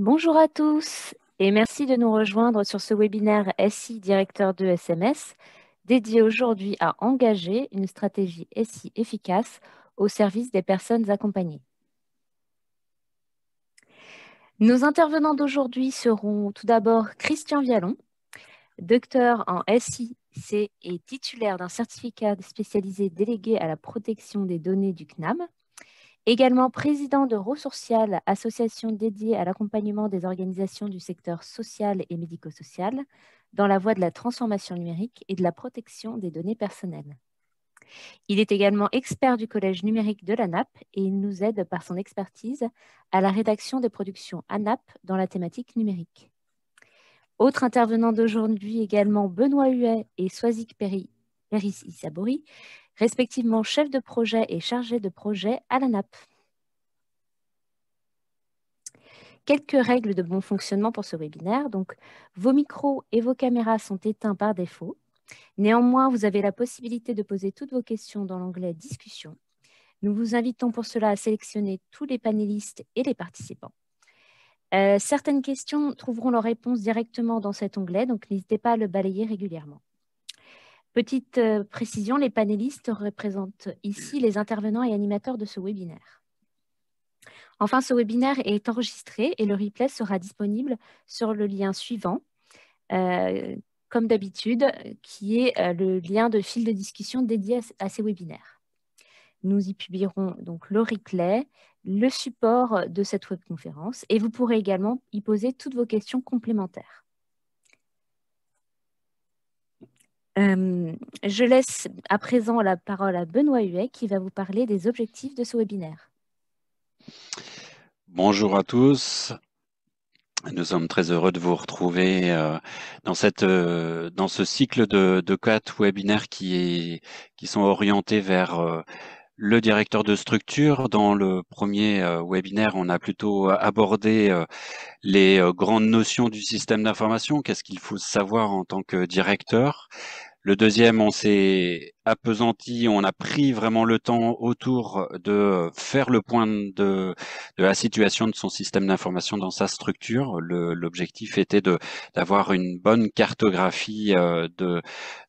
Bonjour à tous et merci de nous rejoindre sur ce webinaire SI Directeur de SMS dédié aujourd'hui à engager une stratégie SI efficace au service des personnes accompagnées. Nos intervenants d'aujourd'hui seront tout d'abord Christian Vialon, docteur en SIC et titulaire d'un certificat spécialisé délégué à la protection des données du CNAM Également président de Ressourcial, association dédiée à l'accompagnement des organisations du secteur social et médico-social dans la voie de la transformation numérique et de la protection des données personnelles. Il est également expert du Collège numérique de l'ANAP et il nous aide par son expertise à la rédaction des productions ANAP dans la thématique numérique. Autre intervenant d'aujourd'hui également, Benoît Huet et Soazic Péris Isabori, respectivement chef de projet et chargé de projet à la NAP. Quelques règles de bon fonctionnement pour ce webinaire. Donc, vos micros et vos caméras sont éteints par défaut. Néanmoins, vous avez la possibilité de poser toutes vos questions dans l'onglet Discussion. Nous vous invitons pour cela à sélectionner tous les panélistes et les participants. Euh, certaines questions trouveront leur réponse directement dans cet onglet, donc n'hésitez pas à le balayer régulièrement. Petite euh, précision, les panélistes représentent ici les intervenants et animateurs de ce webinaire. Enfin, ce webinaire est enregistré et le replay sera disponible sur le lien suivant, euh, comme d'habitude, qui est euh, le lien de fil de discussion dédié à, ces webinaires. Nous y publierons donc le replay, le support de cette webconférence et vous pourrez également y poser toutes vos questions complémentaires. je laisse à présent la parole à Benoît Huet qui va vous parler des objectifs de ce webinaire. Bonjour à tous. Nous sommes très heureux de vous retrouver euh, dans, cette, euh, dans ce cycle de, quatre webinaires qui, qui sont orientés vers euh, le directeur de structure. Dans le premier euh, webinaire, on a plutôt euh, abordé euh, les grandes notions du système d'information, qu'est-ce qu'il faut savoir en tant que directeur, le deuxième, on s'est apesanti, on a pris vraiment le temps autour de faire le point de, de la situation de son système d'information dans sa structure. L'objectif était d'avoir une bonne cartographie euh, de,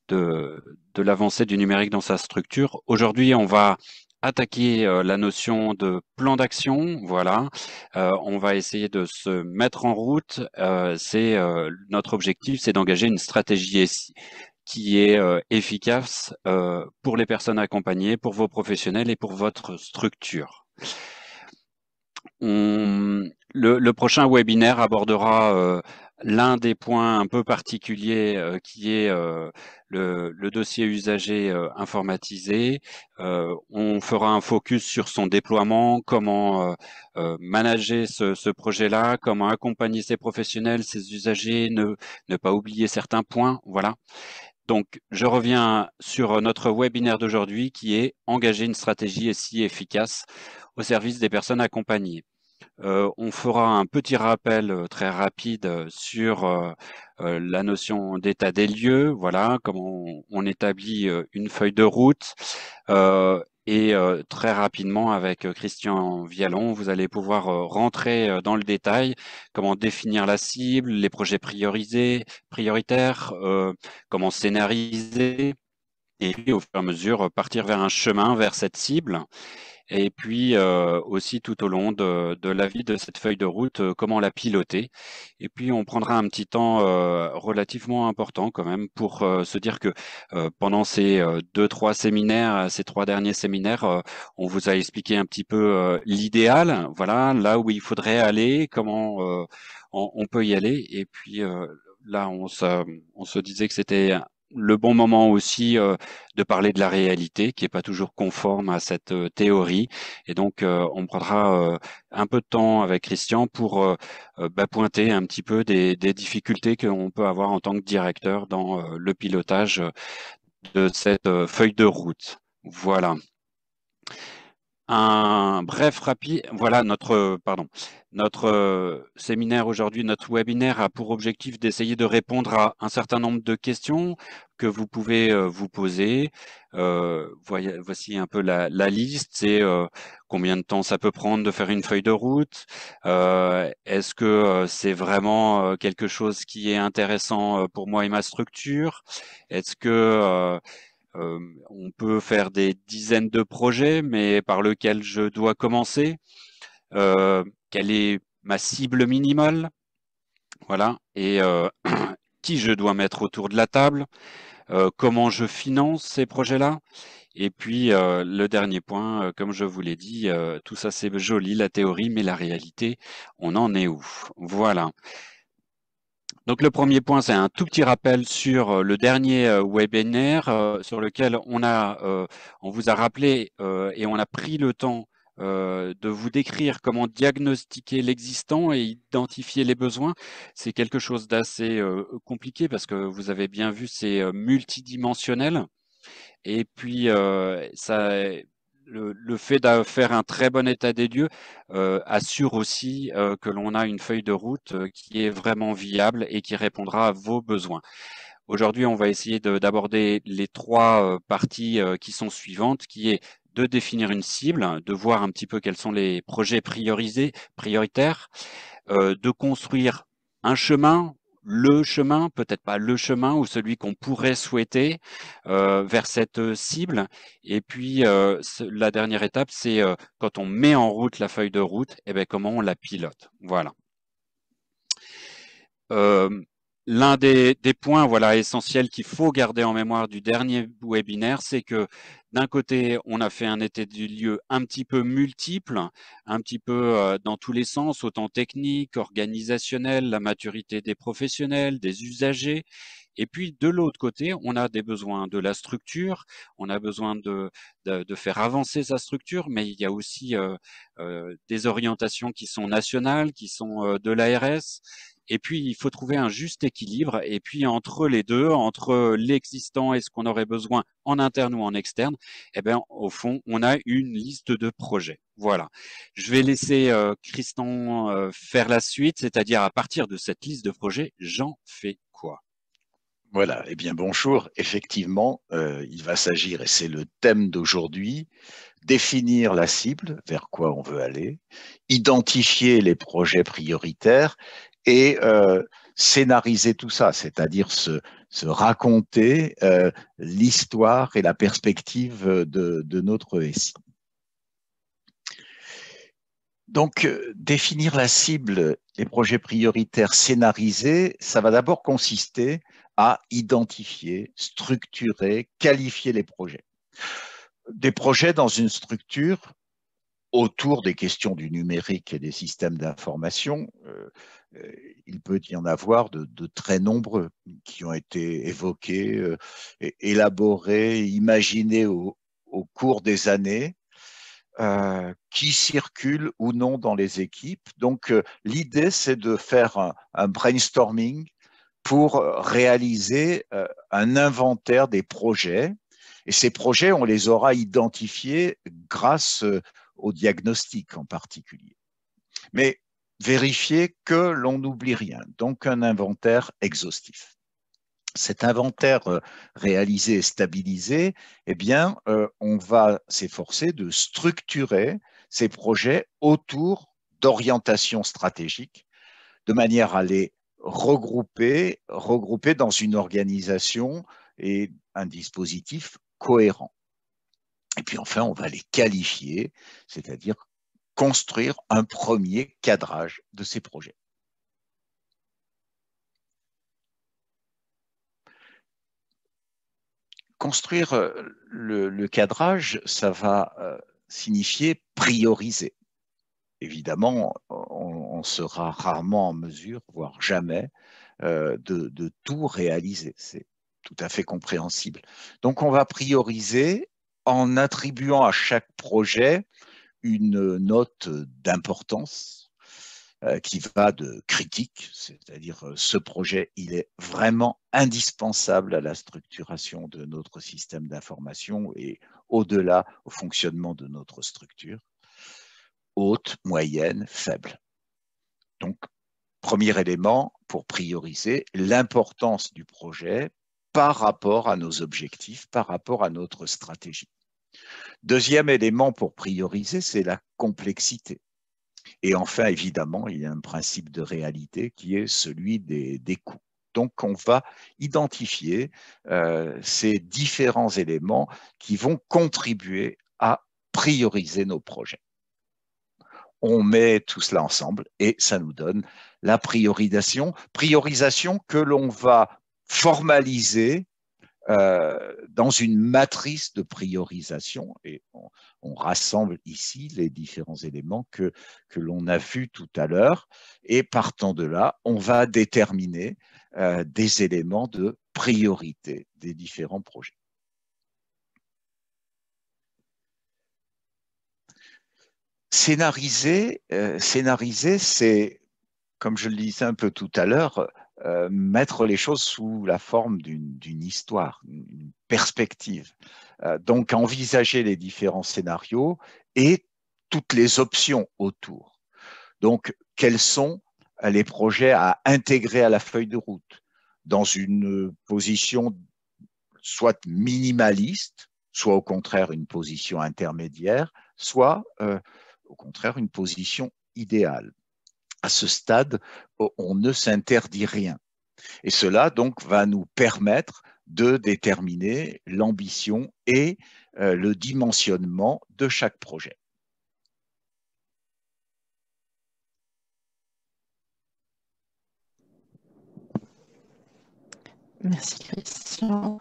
de, l'avancée du numérique dans sa structure. Aujourd'hui, on va attaquer euh, la notion de plan d'action. Voilà, euh, on va essayer de se mettre en route. c'est notre objectif, c'est d'engager une stratégie qui est euh, efficace euh, pour les personnes accompagnées, pour vos professionnels et pour votre structure. le, prochain webinaire abordera euh, l'un des points un peu particuliers qui est le, dossier usager informatisé. on fera un focus sur son déploiement, comment manager ce, projet-là, comment accompagner ses professionnels, ses usagers, ne, ne pas oublier certains points. Voilà. Donc, je reviens sur notre webinaire d'aujourd'hui qui est Engager une stratégie SI efficace au service des personnes accompagnées. Euh, on fera un petit rappel euh, très rapide sur euh, la notion d'état des lieux, voilà, comment on, établit une feuille de route, et euh, très rapidement, avec euh, Christian Vialon, vous allez pouvoir euh, rentrer dans le détail, comment définir la cible, les projets priorisés, prioritaires, comment scénariser, et puis au fur et à mesure partir vers un chemin, vers cette cible et puis euh, aussi tout au long de, de, la vie de cette feuille de route, euh, comment la piloter. Et puis on prendra un petit temps euh, relativement important quand même pour se dire que pendant ces deux, trois séminaires, ces trois derniers séminaires, on vous a expliqué un petit peu l'idéal, voilà, là où il faudrait aller, comment on, on, peut y aller. Et puis là, on on se disait que c'était le bon moment aussi euh, de parler de la réalité qui n'est pas toujours conforme à cette euh, théorie. Et donc, euh, on prendra un peu de temps avec Christian pour bah, pointer un petit peu des, des difficultés qu'on peut avoir en tant que directeur dans le pilotage de cette feuille de route. Voilà un bref rapide. Voilà notre euh, pardon notre euh, séminaire aujourd'hui, notre webinaire a pour objectif d'essayer de répondre à un certain nombre de questions que vous pouvez euh, vous poser. voici un peu la, la liste. C'est combien de temps ça peut prendre de faire une feuille de route. Est-ce que c'est vraiment quelque chose qui est intéressant pour moi et ma structure Est-ce que euh, on peut faire des dizaines de projets, mais par lequel je dois commencer. Euh, quelle est ma cible minimale Voilà. Et euh, qui je dois mettre autour de la table Comment je finance ces projets-là Et puis le dernier point, comme je vous l'ai dit, tout ça c'est joli la théorie, mais la réalité, on en est où Voilà. Donc le premier point, c'est un tout petit rappel sur euh, le dernier euh, webinaire euh, sur lequel on, a, on vous a rappelé et on a pris le temps de vous décrire comment diagnostiquer l'existant et identifier les besoins. C'est quelque chose d'assez compliqué parce que vous avez bien vu, c'est multidimensionnel. Et puis, ça, le, fait de faire un très bon état des lieux euh, assure aussi euh, que l'on a une feuille de route euh, qui est vraiment viable et qui répondra à vos besoins. Aujourd'hui, on va essayer d'aborder les trois parties qui sont suivantes, qui est de définir une cible, de voir un petit peu quels sont les projets priorisés, prioritaires, de construire un chemin le chemin, peut-être pas le chemin ou celui qu'on pourrait souhaiter euh, vers cette euh, cible. Et puis euh, la dernière étape, c'est quand on met en route la feuille de route, et eh bien, comment on la pilote. Voilà l'un des, points voilà, essentiels qu'il faut garder en mémoire du dernier webinaire, c'est que d'un côté, on a fait un état du lieu un petit peu multiple, un petit peu euh, dans tous les sens, autant technique, organisationnel, la maturité des professionnels, des usagers. Et puis de l'autre côté, on a des besoins de la structure, on a besoin de, faire avancer sa structure, mais il y a aussi euh, euh, des orientations qui sont nationales, qui sont de l'ARS, et puis, il faut trouver un juste équilibre. Et puis, entre les deux, entre l'existant et ce qu'on aurait besoin en interne ou en externe, eh bien, au fond, on a une liste de projets. Voilà. Je vais laisser euh, Christian euh, faire la suite, c'est-à-dire à partir de cette liste de projets, j'en fais quoi voilà, eh bien bonjour. Effectivement, euh, il va s'agir, et c'est le thème d'aujourd'hui, définir la cible, vers quoi on veut aller, identifier les projets prioritaires et euh, scénariser tout ça, c'est-à-dire se, raconter euh, l'histoire et la perspective euh, de, notre récit. Donc, définir la cible, les projets prioritaires scénarisés, ça va d'abord consister à identifier, structurer, qualifier les projets. Des projets dans une structure autour des questions du numérique et des systèmes d'information, euh, euh, il peut y en avoir de, très nombreux qui ont été évoqués, euh, élaborés, imaginés au, cours des années, qui circulent ou non dans les équipes. Donc l'idée, c'est de faire un, un, brainstorming pour réaliser un inventaire des projets. Et ces projets, on les aura identifiés grâce au diagnostic en particulier. Mais vérifier que l'on n'oublie rien, donc un inventaire exhaustif. Cet inventaire euh, réalisé et stabilisé, eh bien, euh, on va s'efforcer de structurer ces projets autour d'orientations stratégiques, de manière à les regrouper, regrouper dans une organisation et un dispositif cohérent. Et puis enfin, on va les qualifier, c'est-à-dire construire un premier cadrage de ces projets. Construire euh, le, cadrage, ça va euh, signifier prioriser. Évidemment, on, sera rarement en mesure, voire jamais, euh, de tout réaliser. C'est tout à fait compréhensible. Donc on va prioriser en attribuant à chaque projet une note d'importance euh, qui va de critique, c'est-à-dire euh, ce projet, il est vraiment indispensable à la structuration de notre système d'information et au-delà au fonctionnement de notre structure, haute, moyenne, faible. Donc, premier élément pour prioriser l'importance du projet par rapport à nos objectifs, par rapport à notre stratégie. Deuxième élément pour prioriser, c'est la complexité. Et enfin, évidemment, il y a un principe de réalité qui est celui des, coûts. Donc, on va identifier euh, ces différents éléments qui vont contribuer à prioriser nos projets. On met tout cela ensemble et ça nous donne la priorisation, priorisation que l'on va formaliser euh, dans une matrice de priorisation, et on, rassemble ici les différents éléments que, que l'on a vus tout à l'heure, et partant de là, on va déterminer euh, des éléments de priorité des différents projets. Scénariser, euh, scénariser c'est, comme je le disais un peu tout à l'heure, euh, mettre les choses sous la forme d'une histoire, une perspective. Euh, donc envisager les différents scénarios et toutes les options autour. Donc quels sont les projets à intégrer à la feuille de route dans une position soit minimaliste, soit au contraire une position intermédiaire, soit euh, au contraire une position idéale à ce stade, on ne s'interdit rien. Et cela, donc, va nous permettre de déterminer l'ambition et euh, le dimensionnement de chaque projet. Merci Christian.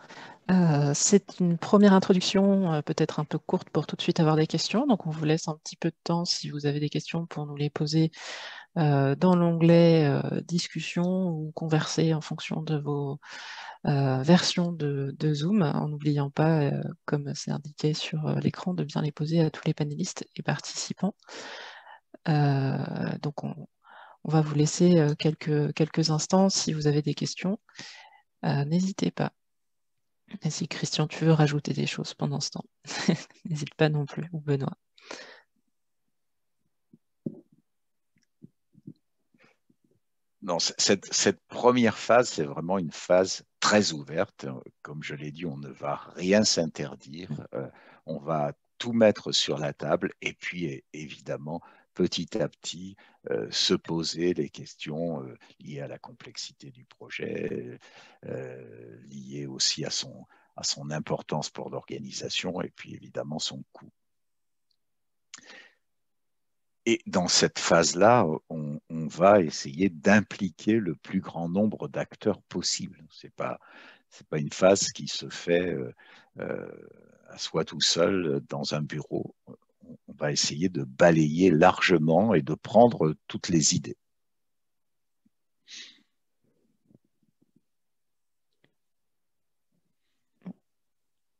Euh, c'est une première introduction, euh, peut-être un peu courte pour tout de suite avoir des questions. Donc on vous laisse un petit peu de temps si vous avez des questions pour nous les poser euh, dans l'onglet euh, discussion ou converser en fonction de vos euh, versions de, Zoom, en n'oubliant pas, comme c'est indiqué sur l'écran, de bien les poser à tous les panélistes et participants. donc on, va vous laisser quelques, quelques instants si vous avez des questions. N'hésitez pas. Et si Christian, tu veux rajouter des choses pendant ce temps, n'hésite pas non plus, ou Benoît. cette, première phase, c'est vraiment une phase très ouverte. Comme je l'ai dit, on ne va rien s'interdire. Euh, on va tout mettre sur la table et puis évidemment, petit à petit, euh, se poser les questions euh, liées à la complexité du projet, liées aussi à son, à son importance pour l'organisation et puis évidemment son coût. Et dans cette phase-là, on, va essayer d'impliquer le plus grand nombre d'acteurs possible. Ce n'est pas, pas une phase qui se fait euh, euh, à soi tout seul dans un bureau. On va essayer de balayer largement et de prendre toutes les idées.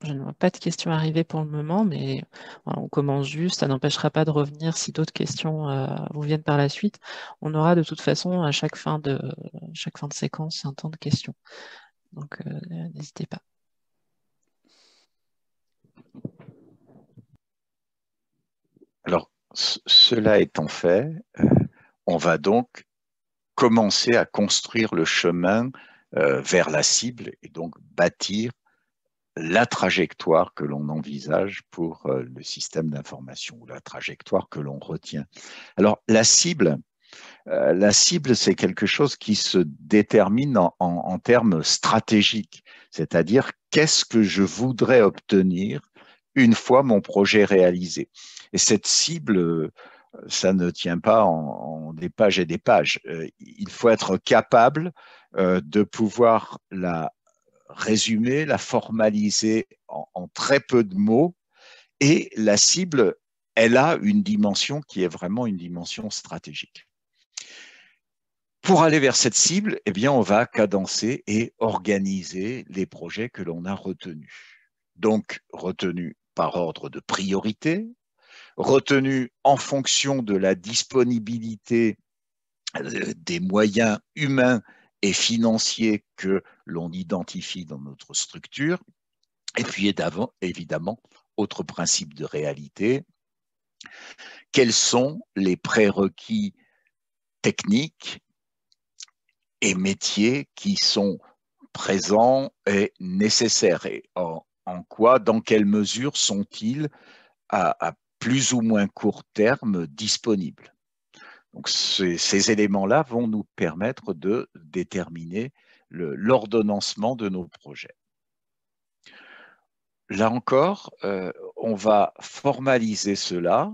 Je ne vois pas de questions arriver pour le moment, mais on commence juste. Ça n'empêchera pas de revenir si d'autres questions euh, vous viennent par la suite. On aura de toute façon à chaque fin de, chaque fin de séquence un temps de questions. Donc euh, n'hésitez pas. Alors, cela étant fait, euh, on va donc commencer à construire le chemin vers la cible et donc bâtir la trajectoire que l'on envisage pour euh, le système d'information ou la trajectoire que l'on retient. Alors la cible, euh, la cible, c'est quelque chose qui se détermine en, termes stratégiques, c'est-à-dire qu'est-ce que je voudrais obtenir une fois mon projet réalisé. Et cette cible, euh, ça ne tient pas en, des pages et des pages. il faut être capable de pouvoir la résumer, la formaliser en, en très peu de mots. Et la cible, elle a une dimension qui est vraiment une dimension stratégique. Pour aller vers cette cible, eh bien, on va cadencer et organiser les projets que l'on a retenus. Donc, retenus par ordre de priorité, retenus en fonction de la disponibilité euh, des moyens humains et financiers que l'on identifie dans notre structure. Et puis évidemment, autre principe de réalité, quels sont les prérequis techniques et métiers qui sont présents et nécessaires et en, quoi, dans quelle mesure sont-ils à plus ou moins court terme disponibles donc ces, éléments-là vont nous permettre de déterminer l'ordonnancement de nos projets. Là encore, euh, on va formaliser cela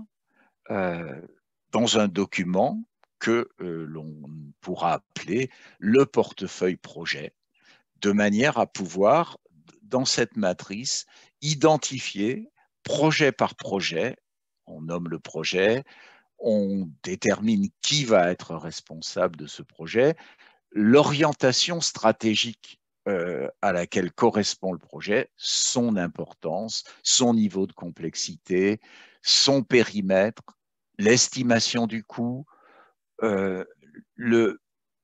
euh, dans un document que euh, l'on pourra appeler le portefeuille projet, de manière à pouvoir, dans cette matrice, identifier projet par projet, on nomme le projet, on détermine qui va être responsable de ce projet, l'orientation stratégique euh, à laquelle correspond le projet, son importance, son niveau de complexité, son périmètre, l'estimation du coût, euh,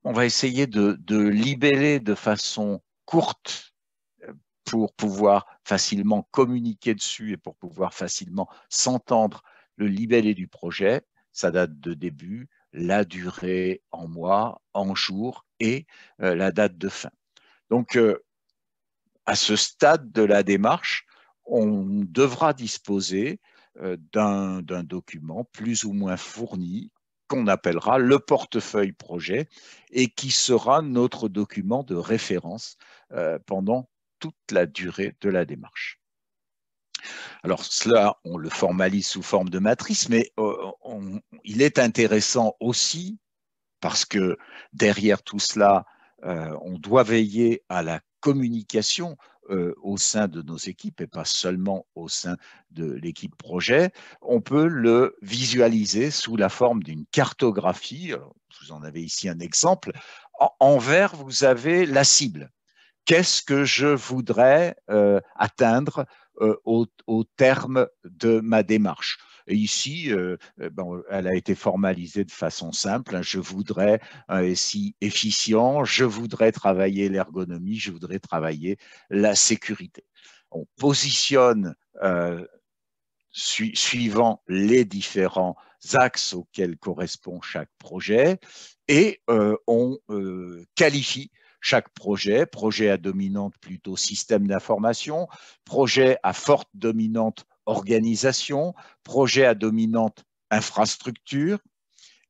on va essayer de, de libeller de façon courte euh, pour pouvoir facilement communiquer dessus et pour pouvoir facilement s'entendre le libellé du projet, sa date de début, la durée en mois, en jours et euh, la date de fin. Donc, euh, à ce stade de la démarche, on devra disposer euh, d'un document plus ou moins fourni qu'on appellera le portefeuille projet et qui sera notre document de référence pendant toute la durée de la démarche. Alors cela, on le formalise sous forme de matrice, mais euh, il est intéressant aussi parce que derrière tout cela, euh, on doit veiller à la communication euh, au sein de nos équipes et pas seulement au sein de l'équipe projet. On peut le visualiser sous la forme d'une cartographie. vous en avez ici un exemple. en vert, vous avez la cible. Qu'est-ce que je voudrais atteindre euh, au, terme de ma démarche. ici, euh, euh, elle a été formalisée de façon simple. Hein. je voudrais un hein, SI efficient, je voudrais travailler l'ergonomie, je voudrais travailler la sécurité. On positionne suivant les différents axes auxquels correspond chaque projet et on qualifie chaque projet, projet à dominante plutôt système d'information, projet à forte dominante organisation, projet à dominante infrastructure,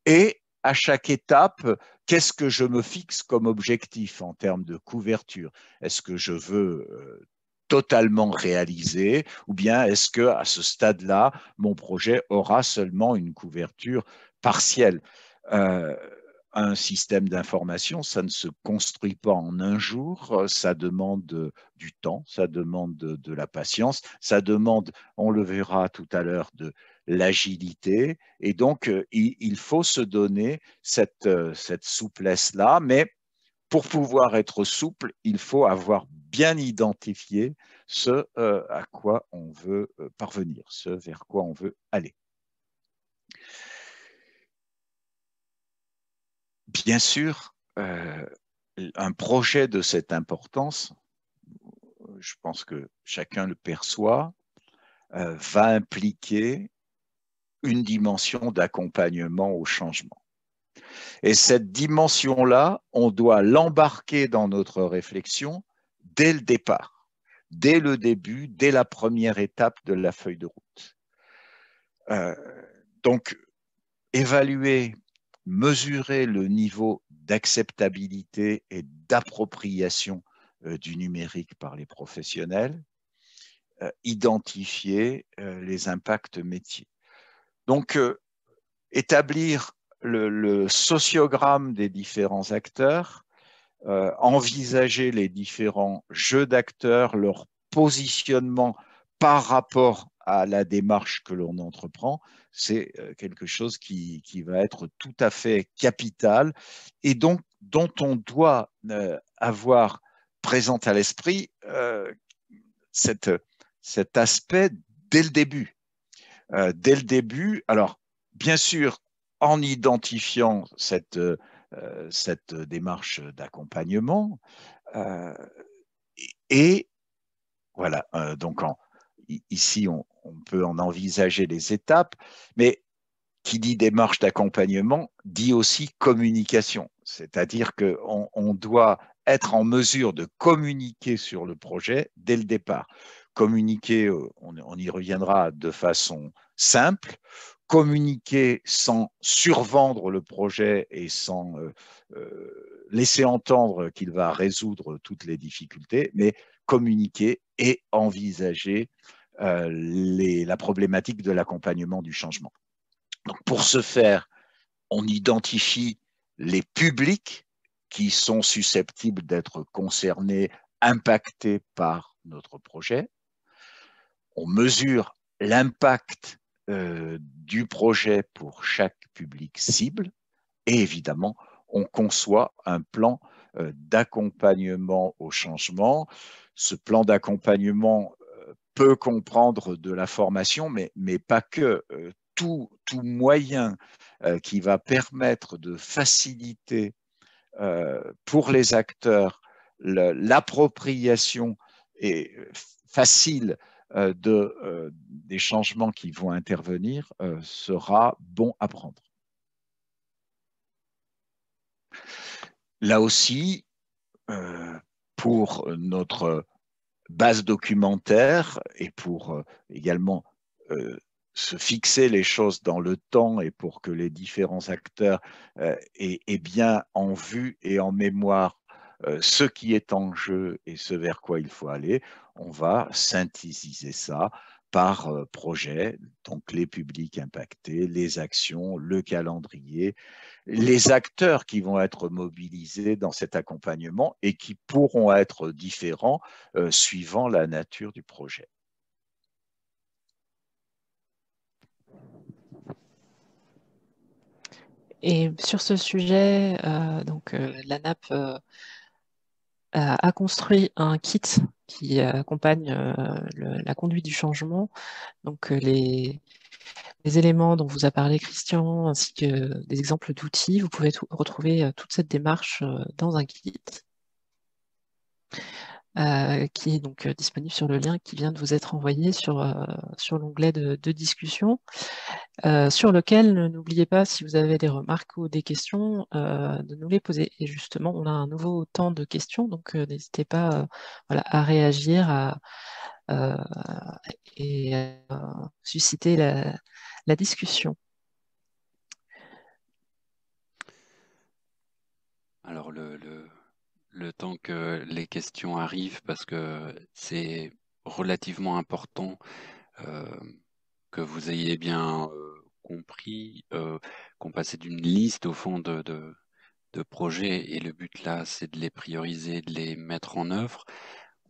et à chaque étape, qu'est-ce que je me fixe comme objectif en termes de couverture Est-ce que je veux euh, totalement réaliser ou bien est-ce que à ce stade-là mon projet aura seulement une couverture partielle euh, un système d'information, ça ne se construit pas en un jour, euh, ça demande euh, du temps, ça demande de, la patience, ça demande, on le verra tout à l'heure, de l'agilité. Et donc, euh, il, faut se donner cette souplesse-là, mais pour pouvoir être souple, il faut avoir bien identifié ce à quoi on veut parvenir, ce vers quoi on veut aller. bien sûr, euh, un projet de cette importance, je pense que chacun le perçoit, euh, va impliquer une dimension d'accompagnement au changement. Et cette dimension-là, on doit l'embarquer dans notre réflexion dès le départ, dès le début, dès la première étape de la feuille de route. Euh, donc, évaluer mesurer le niveau d'acceptabilité et d'appropriation euh, du numérique par les professionnels, euh, identifier euh, les impacts métiers. Donc, établir le, sociogramme des différents acteurs, envisager les différents jeux d'acteurs, leur positionnement par rapport à la démarche que l'on entreprend, c'est euh, quelque chose qui, va être tout à fait capital et donc dont on doit euh, avoir présent à l'esprit euh, cet aspect dès le début. dès le début, alors bien sûr, en identifiant cette, cette démarche d'accompagnement, et voilà, donc ici on, on peut en envisager les étapes, mais qui dit démarche d'accompagnement dit aussi communication, c'est-à-dire qu'on on doit être en mesure de communiquer sur le projet dès le départ. Communiquer, euh, on, y reviendra de façon simple, communiquer sans survendre le projet et sans euh, euh, laisser entendre qu'il va résoudre toutes les difficultés, mais communiquer et envisager euh, la problématique de l'accompagnement du changement. Donc pour ce faire, on identifie les publics qui sont susceptibles d'être concernés, impactés par notre projet. On mesure l'impact euh, du projet pour chaque public cible. Et évidemment, on conçoit un plan euh, d'accompagnement au changement. Ce plan d'accompagnement peut comprendre de la formation, mais, mais pas que. Euh, tout, moyen euh, qui va permettre de faciliter euh, pour les acteurs l'appropriation est facile de, des changements qui vont intervenir sera bon à prendre. Là aussi, pour notre base documentaire et pour euh, également euh, se fixer les choses dans le temps et pour que les différents acteurs euh, aient, bien en vue et en mémoire ce qui est en jeu et ce vers quoi il faut aller, on va synthétiser ça par euh, projet, donc les publics impactés, les actions, le calendrier, les acteurs qui vont être mobilisés dans cet accompagnement et qui pourront être différents euh, suivant la nature du projet. Et sur ce sujet, euh, donc l'ANAP a construit un kit qui euh, accompagne euh, la conduite du changement, donc euh, les, éléments dont vous a parlé Christian, ainsi que des exemples d'outils. Vous pouvez retrouver toute cette démarche dans un guide. Euh, qui est donc euh, disponible sur le lien qui vient de vous être envoyé sur, euh, sur l'onglet de, discussion, sur lequel n'oubliez pas, si vous avez des remarques ou des questions, de nous les poser. Et justement, on a un nouveau temps de questions, donc n'hésitez pas voilà, à réagir, à, et à susciter la, discussion. Alors, le, le temps que les questions arrivent, parce que c'est relativement important euh, que vous ayez bien euh, compris euh, qu'on passait d'une liste au fond de, de, projets et le but là c'est de les prioriser, de les mettre en œuvre.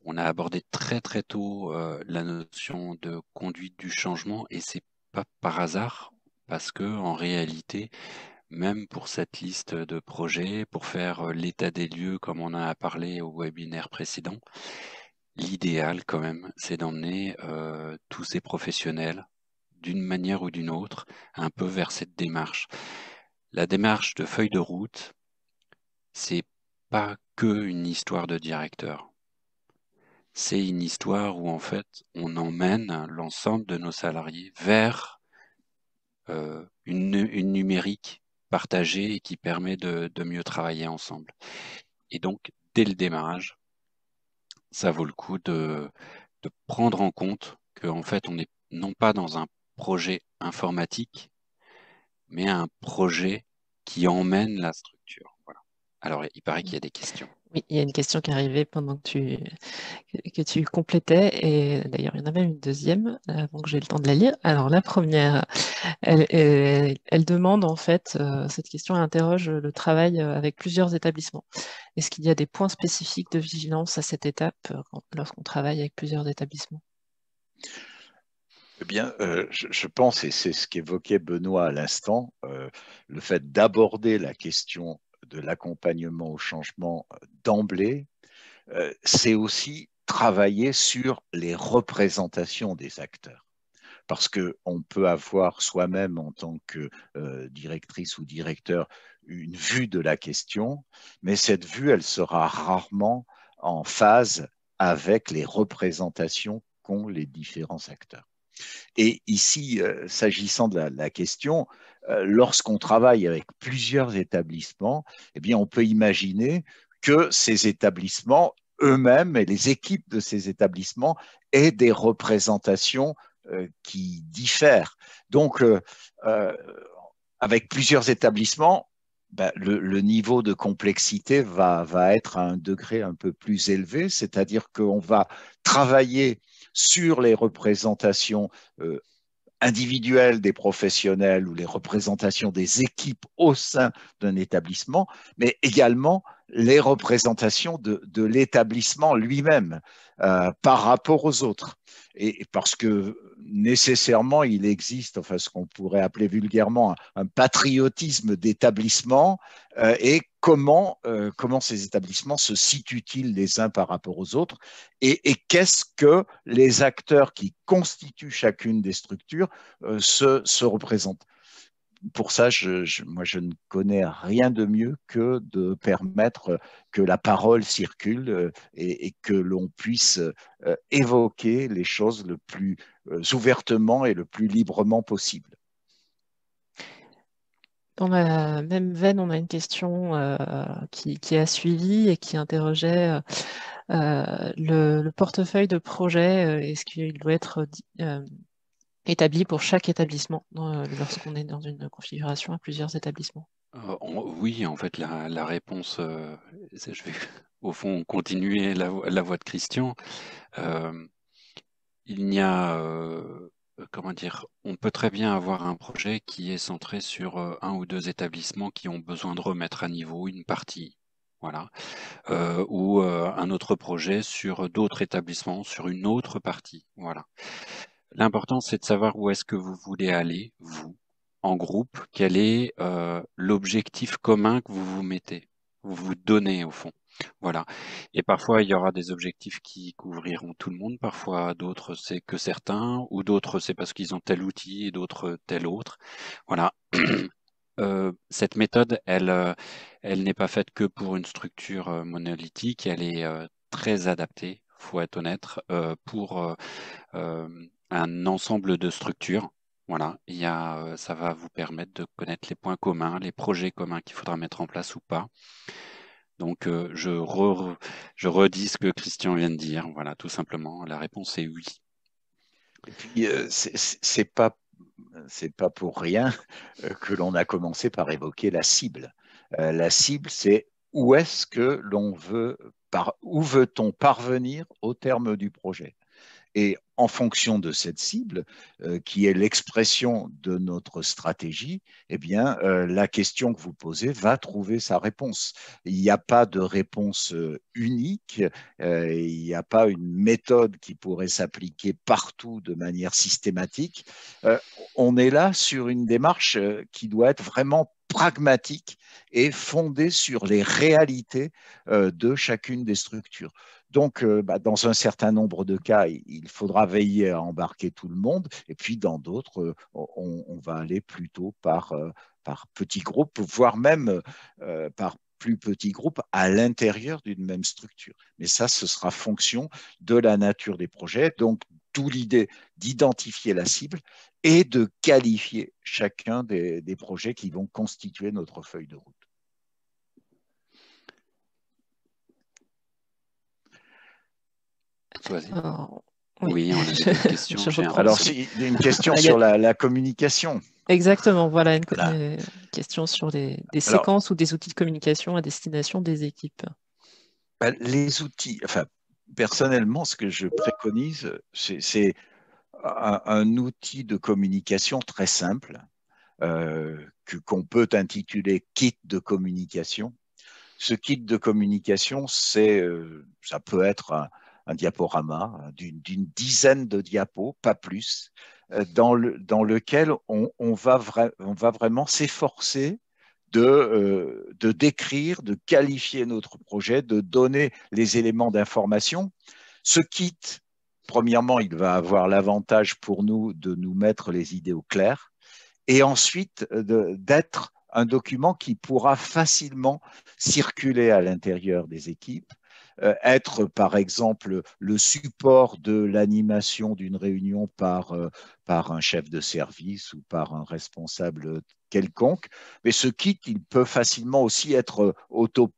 On a abordé très très tôt la notion de conduite du changement et c'est pas par hasard parce que en réalité même pour cette liste de projets, pour faire euh, l'état des lieux comme on a parlé au webinaire précédent, l'idéal quand même, c'est d'emmener euh, tous ces professionnels d'une manière ou d'une autre un peu vers cette démarche. La démarche de feuille de route, c'est pas que une histoire de directeur. C'est une histoire où en fait on emmène l'ensemble de nos salariés vers euh, une numérique partagé et qui permet de, mieux travailler ensemble. Et donc, dès le démarrage, ça vaut le coup de, prendre en compte qu'en en fait, on n'est non pas dans un projet informatique, mais un projet qui emmène la structure. Voilà. Alors, il paraît qu'il y a des questions. Oui, il y a une question qui est arrivée pendant que tu, que tu complétais, et d'ailleurs il y en a même une deuxième, avant euh, que j'ai le temps de la lire. Alors la première, elle, demande en fait, euh, cette question interroge le travail euh, avec plusieurs établissements. Est-ce qu'il y a des points spécifiques de vigilance à cette étape lorsqu'on travaille avec plusieurs établissements eh bien, je, pense, et c'est ce qu'évoquait Benoît à l'instant, le fait d'aborder la question de l'accompagnement au changement d'emblée, euh, c'est aussi travailler sur les représentations des acteurs. Parce qu'on peut avoir soi-même, en tant que euh, directrice ou directeur, une vue de la question, mais cette vue, elle sera rarement en phase avec les représentations qu'ont les différents acteurs. Et ici, euh, s'agissant de la question, euh, lorsqu'on travaille avec plusieurs établissements, eh bien, on peut imaginer que ces établissements eux-mêmes et les équipes de ces établissements aient des représentations euh, qui diffèrent. Donc, euh, avec plusieurs établissements, ben, le, niveau de complexité va, va, être à un degré un peu plus élevé, c'est-à-dire qu'on va travailler sur les représentations individuels des professionnels ou les représentations des équipes au sein d'un établissement, mais également les représentations de, l'établissement lui-même euh, par rapport aux autres. Et parce que nécessairement, il existe, enfin ce qu'on pourrait appeler vulgairement un, patriotisme d'établissement, euh, et euh, comment, ces établissements se situent-ils les uns par rapport aux autres, et, qu'est-ce que les acteurs qui constituent chacune des structures euh, se représentent pour ça, je, moi, je ne connais rien de mieux que de permettre que la parole circule euh, et, que l'on puisse euh, évoquer les choses le plus euh, ouvertement et le plus librement possible. Dans la même veine, on a une question qui, a suivi et qui interrogeait le, le, portefeuille de projet. Est-ce qu'il doit être établi pour chaque établissement euh, lorsqu'on est dans une configuration à plusieurs établissements euh, Oui, en fait, la, réponse, euh, je vais au fond continuer la, voix de Christian. il n'y a, comment dire, on peut très bien avoir un projet qui est centré sur un ou deux établissements qui ont besoin de remettre à niveau une partie voilà, ou un autre projet sur d'autres établissements, sur une autre partie, voilà l'important, c'est de savoir où est-ce que vous voulez aller, vous, en groupe, quel est euh, l'objectif commun que vous vous mettez, vous vous donnez au fond. Voilà. Et parfois, il y aura des objectifs qui couvriront tout le monde, parfois d'autres c'est que certains, ou d'autres c'est parce qu'ils ont tel outil et d'autres tel autre. Voilà. Euh, cette méthode, elle, euh, elle n'est pas faite que pour une structure monolithique, elle est très adaptée, faut être honnête, euh, pour un ensemble de structures. Voilà, il y a, euh, ça va vous permettre de connaître les points communs, les projets communs qu'il faudra mettre en place ou pas. Donc, euh, je, je, redis ce que Christian vient de dire. Voilà, tout simplement, la réponse est oui. Et puis, euh, c'est pas pas pour rien que l'on a commencé par évoquer la cible. la cible, c'est où est-ce que l'on veut, par, où veut-on parvenir au terme du projet et en fonction de cette cible, euh, qui est l'expression de notre stratégie, eh bien, euh, la question que vous posez va trouver sa réponse. Il n'y a pas de réponse euh, unique, il n'y a pas une méthode qui pourrait s'appliquer partout de manière systématique. on est là sur une démarche qui doit être vraiment pragmatique et fondée sur les réalités de chacune des structures. Donc, euh, bah, dans un certain nombre de cas, il faudra veiller à embarquer tout le monde, et puis dans d'autres, euh, on, va aller plutôt par, euh, petits groupes, voire même par plus petits groupes à l'intérieur d'une même structure. Mais ça, ce sera fonction de la nature des projets, donc d'où l'idée d'identifier la cible et de qualifier chacun des projets qui vont constituer notre feuille de route. Euh, Alors, oui. une question. Alors, une question sur la, communication. Exactement, voilà une, question sur des séquences ou des outils de communication à destination des équipes. Ben, les outils, enfin, personnellement, ce que je préconise, c'est un, outil de communication très simple euh, qu'on peut intituler kit de communication. Ce kit de communication, c'est, euh, ça peut être un, un diaporama hein, d'une dizaine de diapos, pas plus, euh, dans, le, dans lequel on, va vraiment s'efforcer de, euh, de, décrire, de qualifier notre projet, de donner les éléments d'information. Ce kit, premièrement, il va avoir l'avantage pour nous de nous mettre les idées au clair et ensuite euh, d'être un document qui pourra facilement circuler à l'intérieur des équipes euh, être par exemple le support de l'animation d'une réunion euh, par, un chef de service ou par un responsable quelconque, mais ce qui, il peut facilement aussi être euh, auto,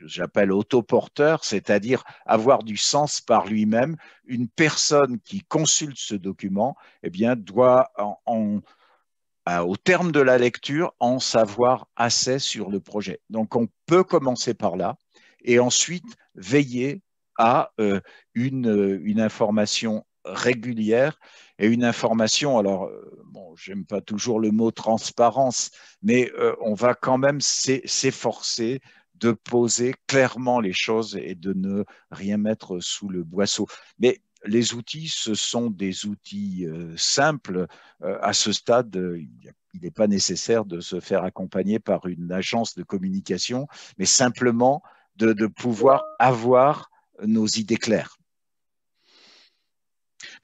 j'appelle autoporteur, c'est-à-dire avoir du sens par lui-même. Une personne qui consulte ce document, eh bien, doit au terme de la lecture, en savoir assez sur le projet. Donc on peut commencer par là, et ensuite veiller à euh, une, euh, une information régulière et une information, alors euh, bon, j'aime pas toujours le mot transparence, mais on va quand même s'efforcer de poser clairement les choses et de ne rien mettre sous le boisseau. Mais les outils, ce sont des outils simples. à ce stade, il n'est pas nécessaire de se faire accompagner par une agence de communication, mais simplement de, pouvoir avoir nos idées claires.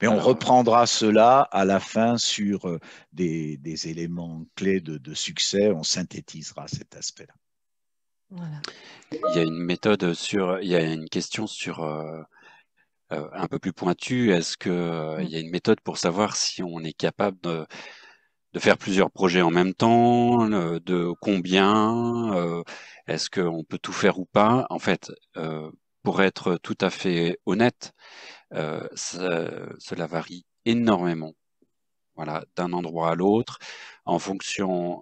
Mais on reprendra cela à la fin sur euh, des, éléments clés de, succès. On synthétisera cet aspect-là. Il y a une méthode sur, il y a une question sur euh, euh, un peu plus pointue. Est-ce que mm. il y a une méthode pour savoir si on est capable de de faire plusieurs projets en même temps, de combien, euh, est-ce qu'on peut tout faire ou pas. En fait, euh, pour être tout à fait honnête, euh, cela varie énormément. Voilà, d'un endroit à l'autre, en fonction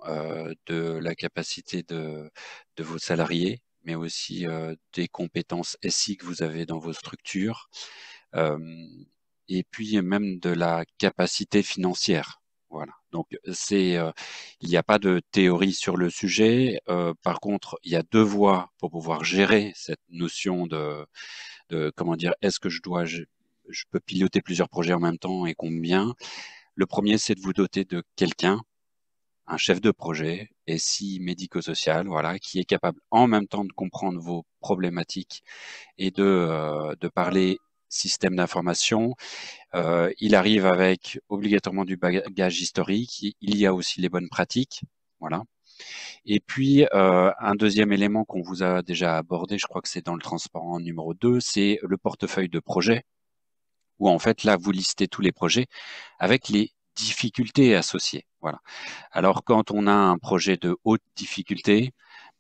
de la capacité de, de, vos salariés, mais aussi des compétences SI que vous avez dans vos structures, et puis même de la capacité financière voilà. Donc c'est, euh, il n'y a pas de théorie sur le sujet. Euh, par contre, il y a deux voies pour pouvoir gérer cette notion de, de comment dire, est-ce que je dois, je, peux piloter plusieurs projets en même temps et combien. Le premier, c'est de vous doter de quelqu'un, un chef de projet, et si médico-social, voilà, qui est capable en même temps de comprendre vos problématiques et de, euh, de parler système d'information. Euh, il arrive avec obligatoirement du bagage historique. Il y a aussi les bonnes pratiques. Voilà. Et puis, euh, un deuxième élément qu'on vous a déjà abordé, je crois que c'est dans le transparent numéro 2, c'est le portefeuille de projets, où en fait, là, vous listez tous les projets avec les difficultés associées. Voilà. Alors, quand on a un projet de haute difficulté,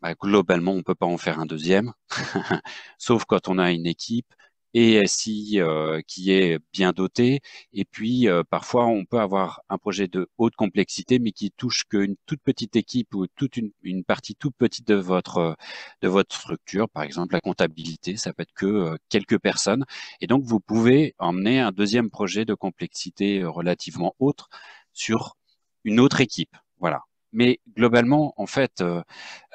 bah, globalement, on ne peut pas en faire un deuxième, sauf quand on a une équipe et SI euh, qui est bien doté. Et puis euh, parfois on peut avoir un projet de haute complexité, mais qui touche qu'une toute petite équipe ou toute une, partie toute petite de votre euh, de votre structure. Par exemple, la comptabilité, ça peut être que quelques personnes. Et donc vous pouvez emmener un deuxième projet de complexité relativement autre sur une autre équipe. Voilà. Mais globalement, en fait, il euh,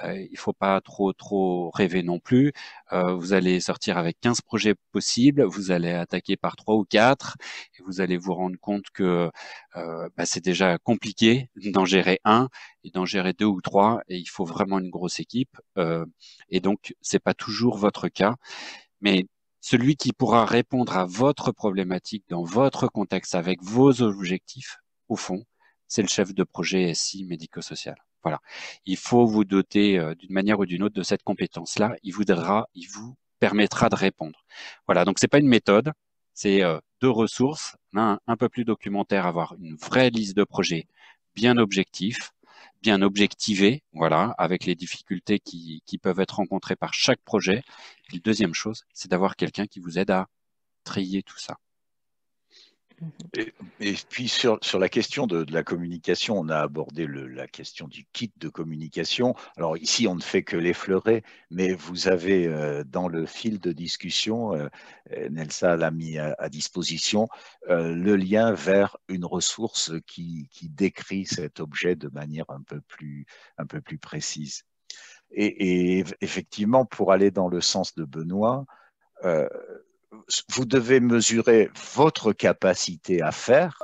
ne euh, il faut pas trop trop rêver non plus. Euh, vous allez sortir avec 15 projets possibles, vous allez attaquer par trois ou quatre, et vous allez vous rendre compte que bah, c'est déjà compliqué d'en gérer un et d'en gérer deux ou trois, et il faut vraiment une grosse équipe. et donc, c'est pas toujours votre cas, mais celui qui pourra répondre à votre problématique dans votre contexte avec vos objectifs, au fond, c'est le chef de projet SI médico-social. Voilà. Il faut vous doter euh, d'une manière ou d'une autre de cette compétence-là. Il vous il vous permettra de répondre. Voilà. Donc c'est pas une méthode, c'est euh, deux ressources, un, un peu plus documentaire, avoir une vraie liste de projets bien objectif, bien objectivé, voilà, avec les difficultés qui, qui peuvent être rencontrées par chaque projet. Et la deuxième chose, c'est d'avoir quelqu'un qui vous aide à trier tout ça. Mhm. Et, puis sur, sur la question de, la communication, on a abordé le, la question du kit de communication. Alors ici, on ne fait que l'effleurer, mais vous avez euh, dans le fil de discussion, euh, euh, Nelsa l'a mis à, disposition, le lien vers une ressource qui, qui, décrit cet objet de manière un peu plus, un peu plus précise. Et, effectivement, pour aller dans le sens de Benoît, euh, vous devez mesurer votre capacité à faire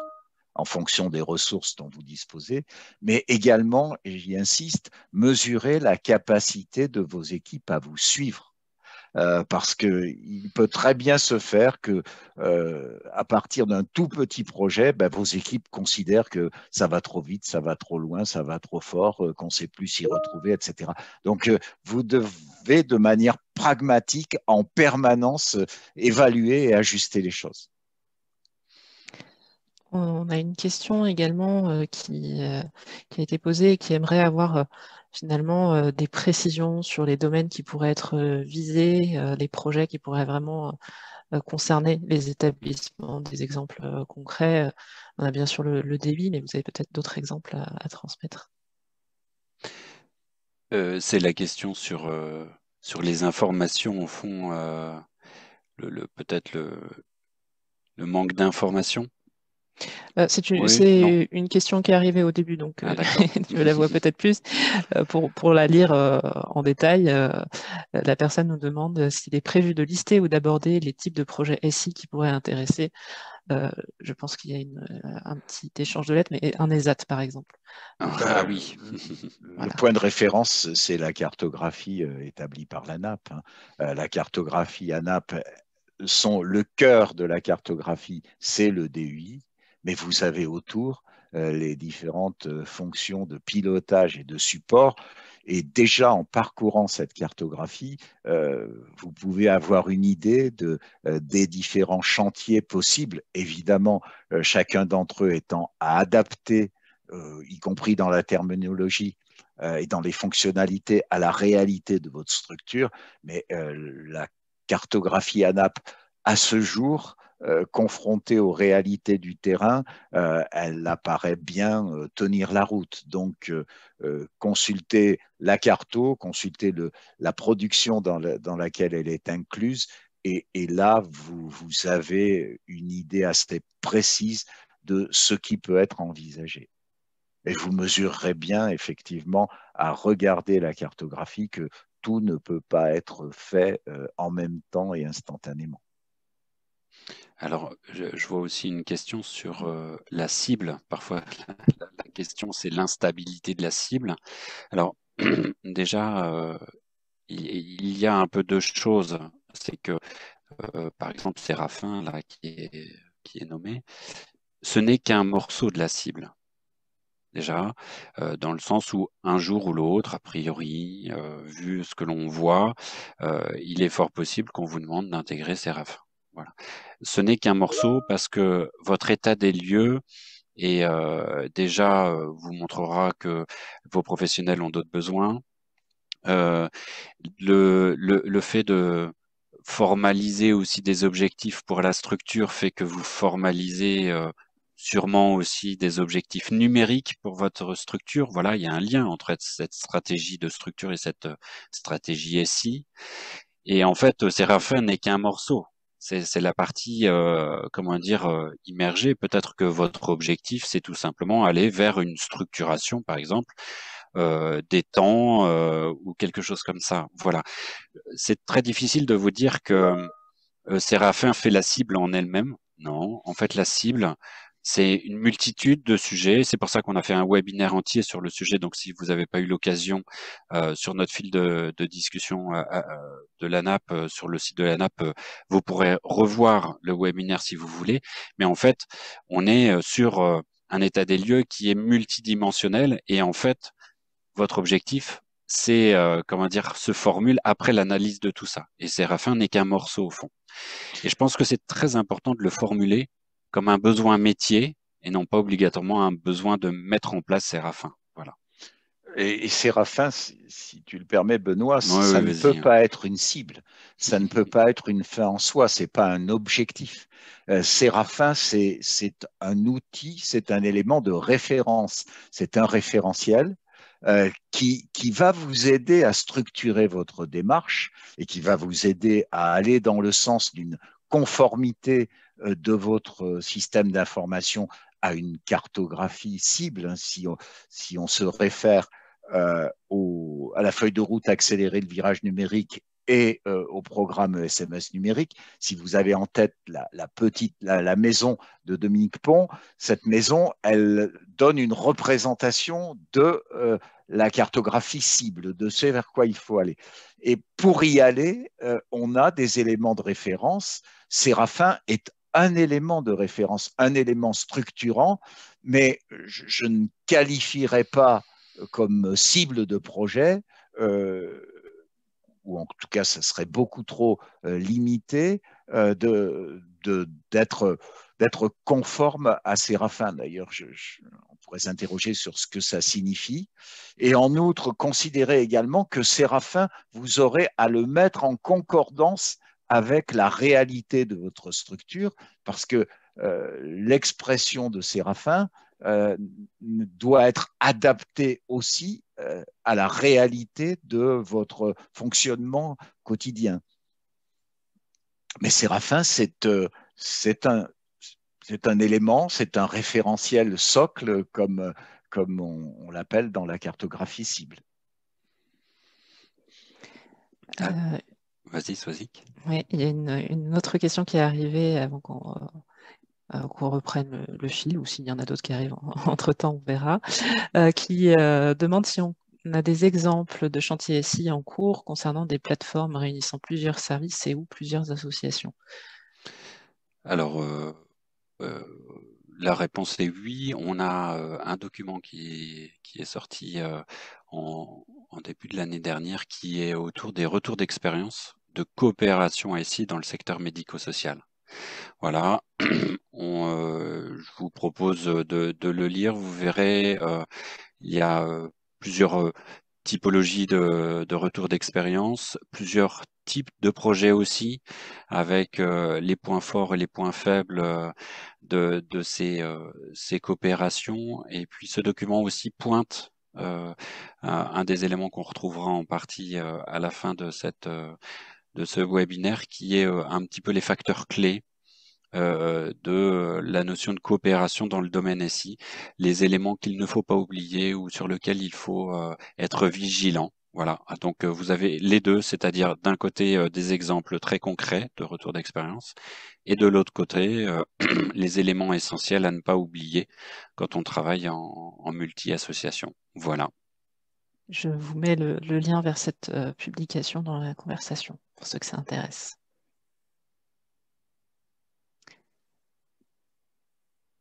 en fonction des ressources dont vous disposez, mais également, et j'y insiste, mesurer la capacité de vos équipes à vous suivre. Euh, parce parce qu'il peut très bien se faire que, euh, à partir d'un tout petit projet, ben, vos équipes considèrent que ça va trop vite, ça va trop loin, ça va trop fort, euh, qu'on ne sait plus s'y retrouver, etc. Donc, vous devez de manière pragmatique, en permanence, évaluer et ajuster les choses. On a une question également qui, qui, a été posée et qui aimerait avoir finalement euh, des précisions sur les domaines qui pourraient être euh, visés, euh, les projets qui pourraient vraiment concerner les établissements, des exemples concrets. On a bien sûr le, débit, mais vous avez peut-être d'autres exemples à, transmettre. C'est la question sur, les informations, au fond, le, peut-être le, le, manque d'informations euh, c'est une, question qui est arrivée au début, donc tu euh, ah, la vois peut-être plus. Euh, pour, la lire en détail, la personne nous demande s'il est prévu de lister ou d'aborder les types de projets SI qui pourraient intéresser. je pense qu'il y a un petit échange de lettres, mais un ESAT par exemple. ah bah oui. Le point de référence, c'est la cartographie établie par la Nap. Hein. la cartographie ANAP sont le cœur de la cartographie, c'est le DUI, mais vous avez autour euh, les différentes euh, fonctions de pilotage et de support. Et déjà en parcourant cette cartographie, euh, vous pouvez avoir une idée de, des différents chantiers possibles, évidemment chacun d'entre eux étant à adapter, y compris dans la terminologie et dans les fonctionnalités, à la réalité de votre structure. Mais la cartographie ANAP à ce jour euh, confrontée aux réalités du terrain, euh, elle apparaît bien euh, tenir la route. Donc, consulter la carto, consulter la production dans, laquelle elle est incluse, et, là, vous, vous, avez une idée assez précise de ce qui peut être envisagé. Et vous mesurerez bien, effectivement, à regarder la cartographie que tout ne peut pas être fait en même temps et instantanément. Alors, je, vois aussi une question sur euh, la cible. Parfois, la, question, c'est l'instabilité de la cible. Alors, déjà, euh, il, y a un peu deux choses. C'est que, euh, par exemple, Séraphin, là, qui est, qui est nommé, ce n'est qu'un morceau de la cible. Déjà, dans le sens où un jour ou l'autre, a priori, vu ce que l'on voit, il est fort possible qu'on vous demande d'intégrer Séraphin. Voilà. Ce n'est qu'un morceau parce que votre état des lieux et euh, déjà euh, vous montrera que vos professionnels ont d'autres besoins. Euh, le, fait de formaliser aussi des objectifs pour la structure fait que vous formalisez sûrement aussi des objectifs numériques pour votre structure. Voilà, il y a un lien entre cette stratégie de structure et cette stratégie SI. Et en fait, Serafin n'est qu'un morceau. C'est la partie, euh, comment dire, euh, immergée. Peut-être que votre objectif, c'est tout simplement aller vers une structuration, par exemple, euh, des temps ou quelque chose comme ça. Voilà. C'est très difficile de vous dire que euh, Séraphin fait la cible en elle-même. Non, en fait, la cible, c'est une multitude de sujets. C'est pour ça qu'on a fait un webinaire entier sur le sujet. Donc, si vous n'avez pas eu l'occasion euh, sur notre fil de, discussion euh, euh, de l'ANAP, sur le site de l'ANAP, vous pourrez revoir le webinaire si vous voulez. Mais en fait, on est sur un état des lieux qui est multidimensionnel. Et en fait, votre objectif, c'est comment dire se formule après l'analyse de tout ça. Et Séraphin n'est qu'un morceau au fond. Et je pense que c'est très important de le formuler comme un besoin métier et non pas obligatoirement un besoin de mettre en place Séraphin. Voilà. Et, Séraphin, si, tu le permets, Benoît, ça ne peut hein. pas être une cible, ça ne peut pas être une fin en soi, c'est pas un objectif. Euh, Séraphin, c'est un outil, c'est un élément de référence, c'est un référentiel euh, qui, qui, va vous aider à structurer votre démarche et qui va vous aider à aller dans le sens d'une conformité euh, de votre euh, système d'information à une cartographie cible, hein, si, on, se réfère euh, au, à la feuille de route accélérée de virage numérique et au programme SMS numérique. Si vous avez en tête la, petite, la, maison de Dominique Pont, cette maison, elle donne une représentation de la cartographie cible, de ce vers quoi il faut aller. Et pour y aller, on a des éléments de référence. Séraphin est un élément de référence, un élément structurant, mais je, ne qualifierais pas comme cible de projet, euh, ou en tout cas, ça serait beaucoup trop euh, limité euh, d'être conforme à Séraphin. D'ailleurs, on pourrait s'interroger sur ce que ça signifie. Et en outre, considérez également que Séraphin, vous aurez à le mettre en concordance avec la réalité de votre structure, parce que euh, l'expression de Séraphin euh, doit être adaptée aussi euh, à la réalité de votre fonctionnement quotidien. Mais Séraphin, c'est un, un, élément, c'est un référentiel socle, comme, comme on, l'appelle dans la cartographie cible. Euh, Vas-y, Oui, il y a une, autre question qui est arrivée avant qu'on euh, euh, reprenne le, fil, ou s'il y en a d'autres qui arrivent entre-temps, on verra, euh, qui demande si on a des exemples de chantiers SI en cours concernant des plateformes réunissant plusieurs services et ou plusieurs associations. Alors, la réponse est oui. On a un document qui, qui est sorti en, en, début de l'année dernière qui est autour des retours d'expérience de coopération ici dans le secteur médico-social. Voilà, euh, je vous propose de, le lire, vous verrez, euh, il y a euh, plusieurs typologies de, de retour d'expérience, plusieurs types de projets aussi, avec les points forts et les points faibles de, ces, ces coopérations. Et puis ce document aussi pointe un, des éléments qu'on retrouvera en partie à la fin de cette, de ce webinaire qui est euh, un petit peu les facteurs clés euh, de euh, la notion de coopération dans le domaine SI, les éléments qu'il ne faut pas oublier ou sur lesquels il faut être vigilant. Voilà, ah, donc vous avez les deux, c'est-à-dire d'un côté des exemples très concrets de retour d'expérience et de l'autre côté les éléments essentiels à ne pas oublier quand on travaille en, multi-association. Voilà. Je vous mets le, lien vers cette euh, publication dans la conversation pour ceux que ça intéresse.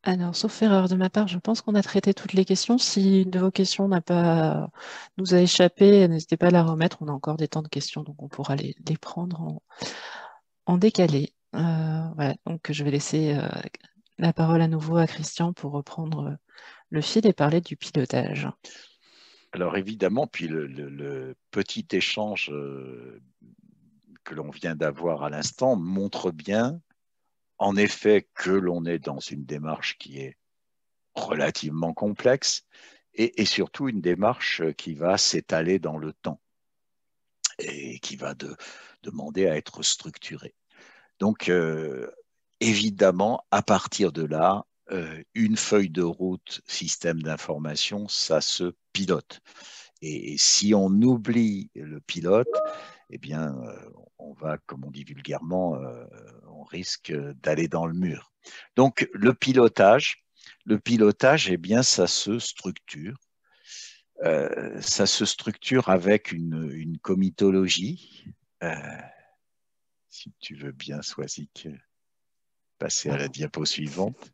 Alors, sauf erreur de ma part, je pense qu'on a traité toutes les questions. Si une de vos questions n'a pas nous a échappé, n'hésitez pas à la remettre. On a encore des temps de questions, donc on pourra les, prendre en, décalé. Euh, donc je vais laisser euh, la parole à nouveau à Christian pour reprendre le fil et parler du pilotage. Alors évidemment, puis le, petit échange euh, que l'on vient d'avoir à l'instant montre bien, en effet, que l'on est dans une démarche qui est relativement complexe et, surtout une démarche qui va s'étaler dans le temps et qui va de, demander à être structurée. Donc, euh, évidemment, à partir de là, euh, une feuille de route système d'information, ça se pilote. Et, si on oublie le pilote, eh bien, euh, on va, comme on dit vulgairement, euh, on risque d'aller dans le mur. Donc, le pilotage, le pilotage, eh bien, ça se structure. ça se structure avec une, comitologie. si tu veux bien, Soisic, passer à la diapo suivante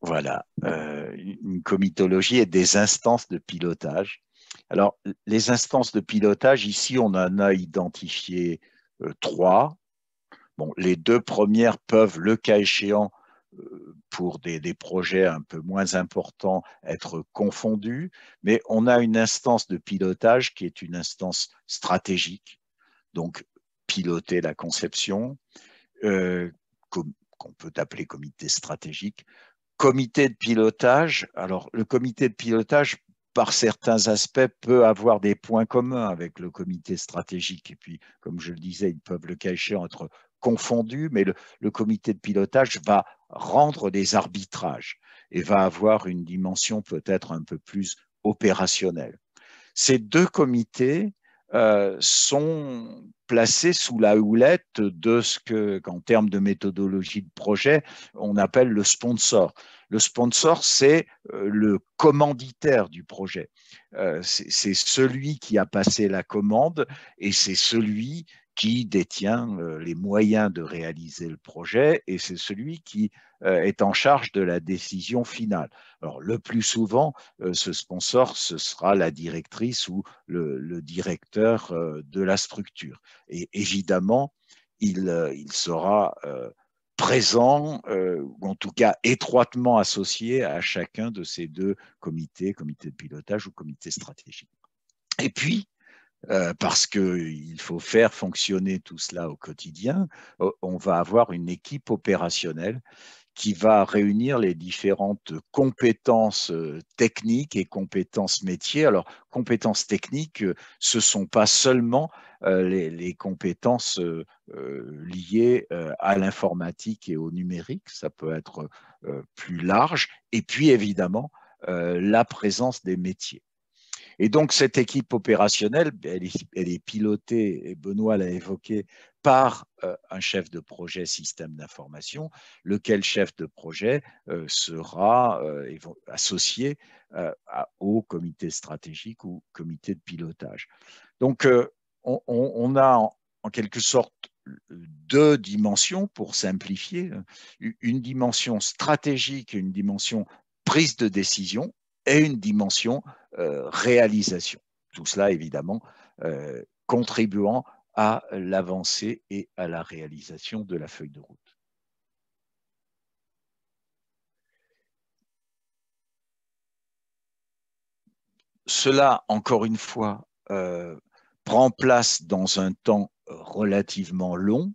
voilà, euh, une comitologie et des instances de pilotage. Alors, les instances de pilotage, ici, on en a identifié euh, trois. Bon, les deux premières peuvent, le cas échéant, euh, pour des, projets un peu moins importants être confondus, mais on a une instance de pilotage qui est une instance stratégique, donc piloter la conception, euh, qu'on peut appeler comité stratégique, comité de pilotage. Alors, le comité de pilotage, par certains aspects, peut avoir des points communs avec le comité stratégique. Et puis, comme je le disais, ils peuvent le cacher entre confondus, mais le, le comité de pilotage va rendre des arbitrages et va avoir une dimension peut-être un peu plus opérationnelle. Ces deux comités euh, sont placés sous la houlette de ce que, qu'en termes de méthodologie de projet, on appelle le sponsor. Le sponsor, c'est euh, le commanditaire du projet. Euh, c'est celui qui a passé la commande et c'est celui qui détient euh, les moyens de réaliser le projet et c'est celui qui euh, est en charge de la décision finale. Alors le plus souvent, euh, ce sponsor, ce sera la directrice ou le, directeur de la structure. Et évidemment, il, sera présent, ou en tout cas étroitement associé à chacun de ces deux comités, comité de pilotage ou comité stratégique. Et puis, euh, parce qu'il faut faire fonctionner tout cela au quotidien, euh, on va avoir une équipe opérationnelle qui va réunir les différentes compétences euh, techniques et compétences métiers. Alors, compétences techniques, ce ne sont pas seulement les compétences liées à l'informatique et au numérique, ça peut être plus large, et puis évidemment la présence des métiers. Et donc cette équipe opérationnelle, elle est, pilotée, et Benoît l'a évoqué, par euh, un chef de projet système d'information, lequel chef de projet euh, sera euh, associé au comité stratégique ou comité de pilotage. Donc on, a en quelque sorte deux dimensions pour simplifier, une dimension stratégique et une dimension prise de décision et une dimension euh, réalisation. Tout cela, évidemment, euh, contribuant à l'avancée et à la réalisation de la feuille de route. Cela, encore une fois, euh, prend place dans un temps relativement long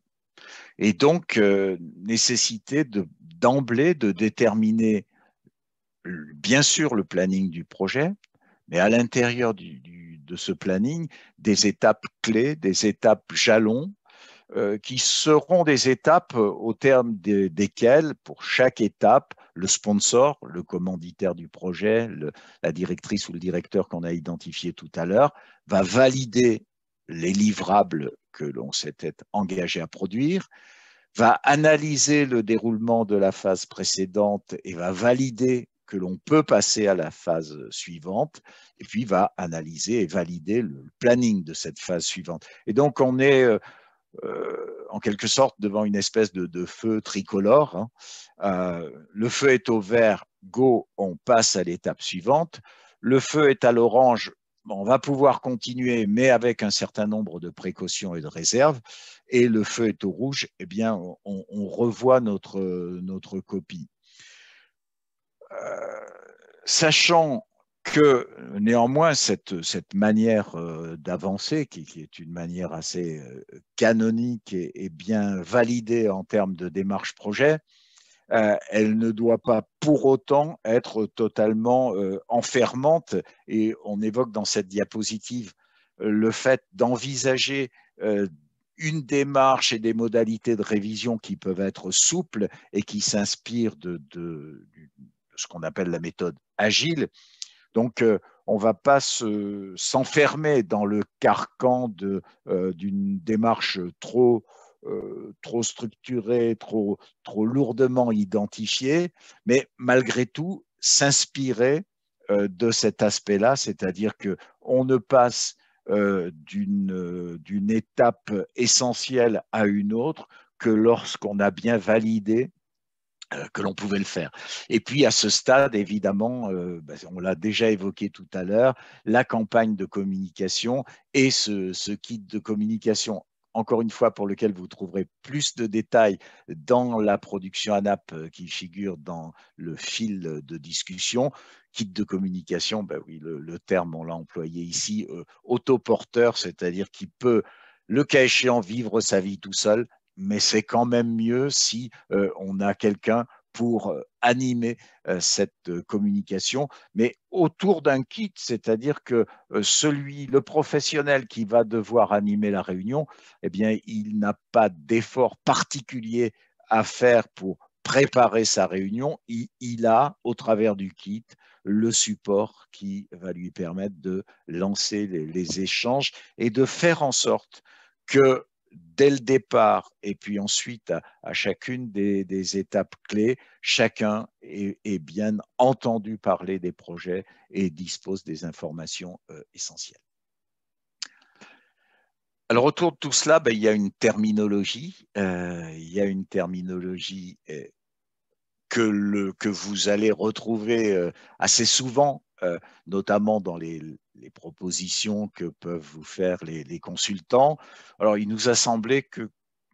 et donc nécessité d'emblée de, déterminer bien sûr le planning du projet, mais à l'intérieur de ce planning, des étapes clés, des étapes jalons, euh, qui seront des étapes euh, au terme desquelles, pour chaque étape, le sponsor, le commanditaire du projet, la directrice ou le directeur qu'on a identifié tout à l'heure, va valider les livrables que l'on s'était engagé à produire, va analyser le déroulement de la phase précédente et va valider que l'on peut passer à la phase suivante, et puis va analyser et valider le planning de cette phase suivante. Et donc on est euh, euh, en quelque sorte devant une espèce de, feu tricolore. Hein. Euh, le feu est au vert, go, on passe à l'étape suivante. Le feu est à l'orange, on va pouvoir continuer, mais avec un certain nombre de précautions et de réserves. Et le feu est au rouge, eh bien, on, on revoit notre, notre copie. Euh, sachant que néanmoins cette, cette manière euh, d'avancer, qui, est une manière assez euh, canonique et, bien validée en termes de démarche projet, elle ne doit pas pour autant être totalement enfermante. Et on évoque dans cette diapositive le fait d'envisager une démarche et des modalités de révision qui peuvent être souples et qui s'inspirent de, de, ce qu'on appelle la méthode agile. Donc, euh, on ne va pas s'enfermer dans le carcan euh, d'une démarche euh, trop, structurée, trop, trop lourdement identifiée, mais malgré tout, s'inspirer de cet aspect-là, c'est-à-dire qu'on ne passe d'une étape essentielle à une autre que lorsqu'on a bien validé euh, que l'on pouvait le faire. Et puis à ce stade, évidemment, euh, bah, on l'a déjà évoqué tout à l'heure, la campagne de communication et ce, kit de communication encore une fois, pour lequel vous trouverez plus de détails dans la production ANAP euh, qui figure dans le fil de discussion. Kit de communication, ben oui, le, terme, on l'a employé ici, autoporteur, c'est-à-dire qui peut, le cas échéant, vivre sa vie tout seul, mais c'est quand même mieux si euh, on a quelqu'un pour euh, animer euh, cette communication, mais autour d'un kit, c'est-à-dire que celui, le professionnel qui va devoir animer la réunion, eh bien, il n'a pas d'effort particulier à faire pour préparer sa réunion. Il, a, au travers du kit, le support qui va lui permettre de lancer les échanges et de faire en sorte que dès le départ et puis ensuite à, chacune des, étapes clés, chacun est, bien entendu parler des projets et dispose des informations euh, essentielles. Alors autour de tout cela, ben, il y a une terminologie, euh, il y a une terminologie euh, que vous allez retrouver assez souvent, notamment dans les, les propositions que peuvent vous faire les, consultants. Alors, il nous a semblé que,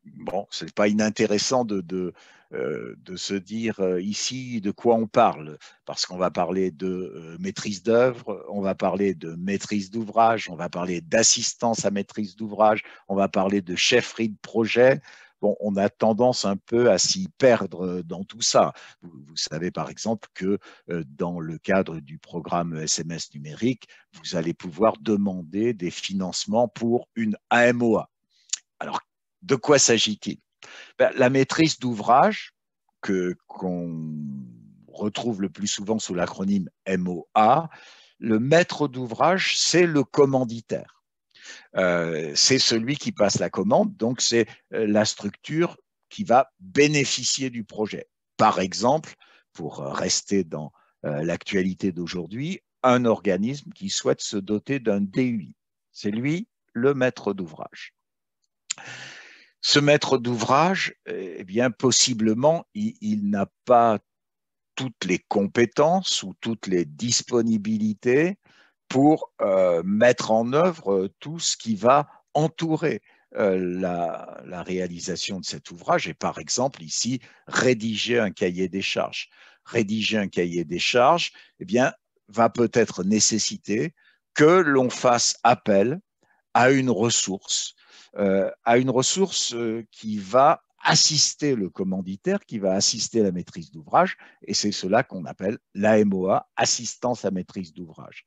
bon, ce n'est pas inintéressant de, euh, se dire euh, ici de quoi on parle, parce qu'on va parler de euh, maîtrise d'œuvre, on va parler de maîtrise d'ouvrage, on va parler d'assistance à maîtrise d'ouvrage, on va parler de chefferie de projet, on a tendance un peu à s'y perdre euh, dans tout ça. Vous, savez par exemple que euh, dans le cadre du programme SMS numérique, vous allez pouvoir demander des financements pour une AMOA. Alors, de quoi s'agit-il ben, La maîtrise d'ouvrage qu'on retrouve le plus souvent sous l'acronyme MOA, le maître d'ouvrage, c'est le commanditaire. Euh, c'est celui qui passe la commande, donc c'est euh, la structure qui va bénéficier du projet. Par exemple, pour euh, rester dans l'actualité d'aujourd'hui, un organisme qui souhaite se doter d'un DUI. C'est lui le maître d'ouvrage. Ce maître d'ouvrage, eh bien, possiblement, il n'a pas toutes les compétences ou toutes les disponibilités pour euh, mettre en œuvre euh, tout ce qui va entourer euh, la, réalisation de cet ouvrage et par exemple ici rédiger un cahier des charges. Rédiger un cahier des charges eh bien, va peut-être nécessiter que l'on fasse appel à une ressource, à une ressource qui va assister le commanditaire, qui va assister la maîtrise d'ouvrage, et c'est cela qu'on appelle l'AMOA, assistance à maîtrise d'ouvrage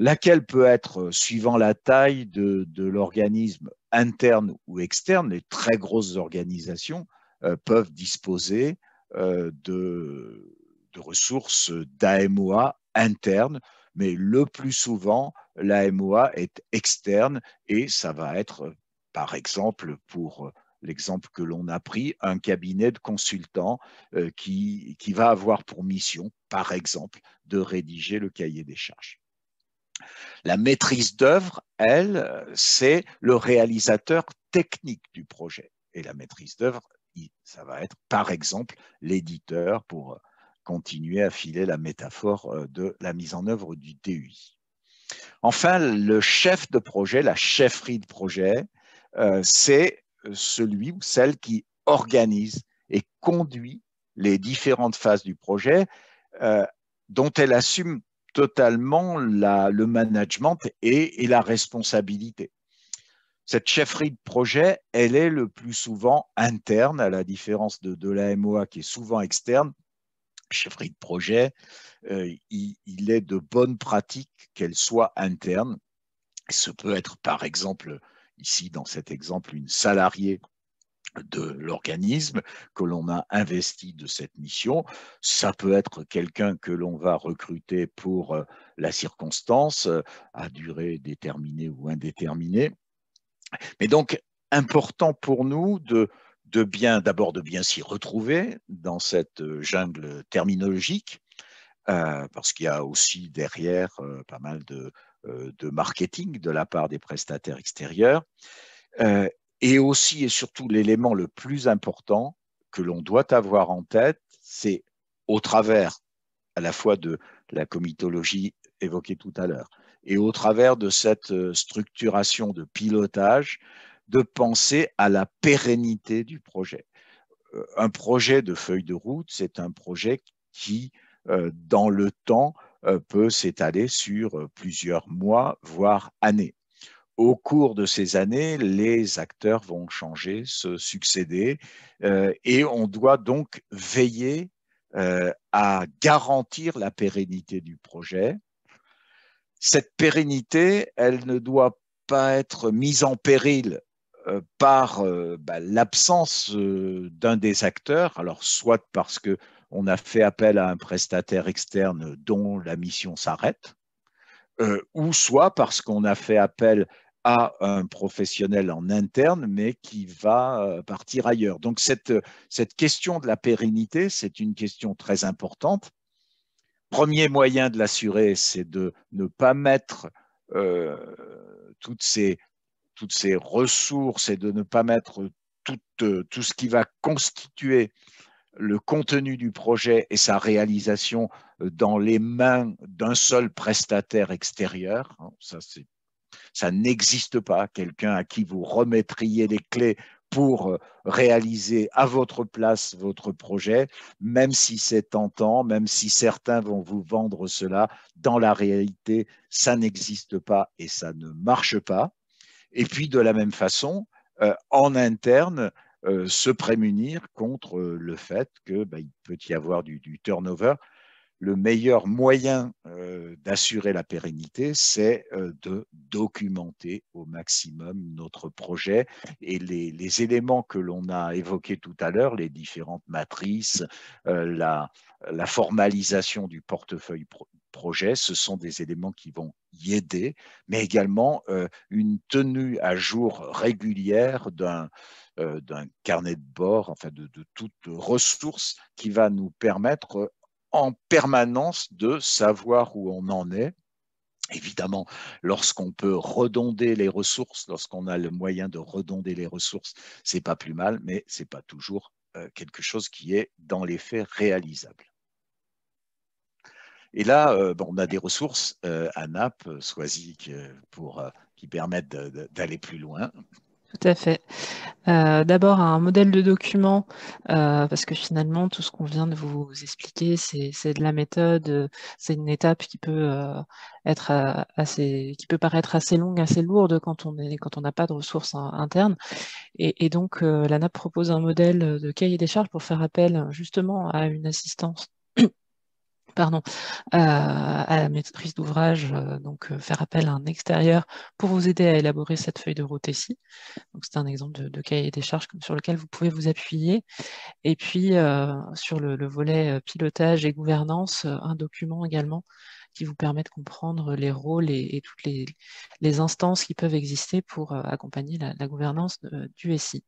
laquelle peut être, euh, suivant la taille de, l'organisme interne ou externe, les très grosses organisations euh, peuvent disposer euh, de, ressources d'AMOA interne, mais le plus souvent, l'AMOA est externe et ça va être, par exemple, pour l'exemple que l'on a pris, un cabinet de consultants qui va avoir pour mission, par exemple, de rédiger le cahier des charges. La maîtrise d'œuvre, elle, c'est le réalisateur technique du projet. Et la maîtrise d'œuvre, ça va être par exemple l'éditeur pour continuer à filer la métaphore euh, de la mise en œuvre du DUI. Enfin, le chef de projet, la chefferie de projet, euh, c'est celui ou celle qui organise et conduit les différentes phases du projet euh, dont elle assume totalement le management et, la responsabilité. Cette chefferie de projet, elle est le plus souvent interne, à la différence de, la MOA qui est souvent externe. Chefferie de projet, euh, il, il, est de bonne pratique qu'elle soit interne. Ce peut être par exemple, ici dans cet exemple, une salariée de l'organisme que l'on a investi de cette mission. Ça peut être quelqu'un que l'on va recruter pour euh, la circonstance, euh, à durée déterminée ou indéterminée. Mais donc, important pour nous de, de bien, d'abord de bien s'y retrouver dans cette euh, jungle terminologique, parce qu'il y a aussi derrière pas mal de, de marketing de la part des prestataires extérieurs. Et aussi et surtout l'élément le plus important que l'on doit avoir en tête, c'est au travers à la fois de la comitologie évoquée tout à l'heure et au travers de cette euh, structuration de pilotage, de penser à la pérennité du projet. Euh, un projet de feuille de route, c'est un projet qui, euh, dans le temps, peut s'étaler sur plusieurs mois, voire années au cours de ces années, les acteurs vont changer, se succéder, euh, et on doit donc veiller euh, à garantir la pérennité du projet. Cette pérennité, elle ne doit pas être mise en péril euh, par bah, l'absence d'un des acteurs, alors soit parce qu'on a fait appel à un prestataire externe dont la mission s'arrête, ou soit parce qu'on a fait appel à un professionnel en interne, mais qui va euh, partir ailleurs. Donc cette, euh, cette question de la pérennité, c'est une question très importante. Premier moyen de l'assurer, c'est de ne pas mettre euh, toutes, ces, toutes ces ressources et de ne pas mettre tout, tout ce qui va constituer le contenu du projet et sa réalisation dans les mains d'un seul prestataire extérieur. Hein. Ça, c'est ça n'existe pas. Quelqu'un à qui vous remettriez les clés pour euh, réaliser à votre place votre projet, même si c'est tentant, même si certains vont vous vendre cela, dans la réalité, ça n'existe pas et ça ne marche pas. Et puis de la même façon, euh, en interne, euh, se prémunir contre le fait qu'il bah, peut y avoir du turnover le meilleur moyen euh, d'assurer la pérennité, c'est euh, de documenter au maximum notre projet et les, éléments que l'on a évoqués tout à l'heure, les différentes matrices, euh, la, la, formalisation du portefeuille projet, ce sont des éléments qui vont y aider, mais également une tenue à jour régulière d'un d'un carnet de bord, enfin de, de toute ressource qui va nous permettre en permanence de savoir où on en est. Évidemment, lorsqu'on peut redonder les ressources, lorsqu'on a le moyen de redonder les ressources, c'est pas plus mal, mais c'est pas toujours euh, quelque chose qui est dans les faits réalisable. Et là, euh, on a des ressources euh, à NAP, Soisic, pour, qui permettent d'aller plus loin, tout à fait. Euh, d'abord, un modèle de document, euh, parce que finalement, tout ce qu'on vient de vous expliquer, c'est de la méthode, euh, c'est une étape qui peut, être assez, qui peut paraître assez longue, assez lourde quand on n'a pas de ressources hein, internes. Et, et donc, NAP propose un modèle de cahier des charges pour faire appel justement à une assistance euh, à, la maîtrise d'ouvrage, euh, donc euh, faire appel à un extérieur pour vous aider à élaborer cette feuille de route ici. Donc c'est un exemple de, cahier des charges sur lequel vous pouvez vous appuyer. Et puis sur le, volet pilotage et gouvernance, un document également qui vous permet de comprendre les rôles et, toutes les, instances qui peuvent exister pour accompagner la, gouvernance du SI.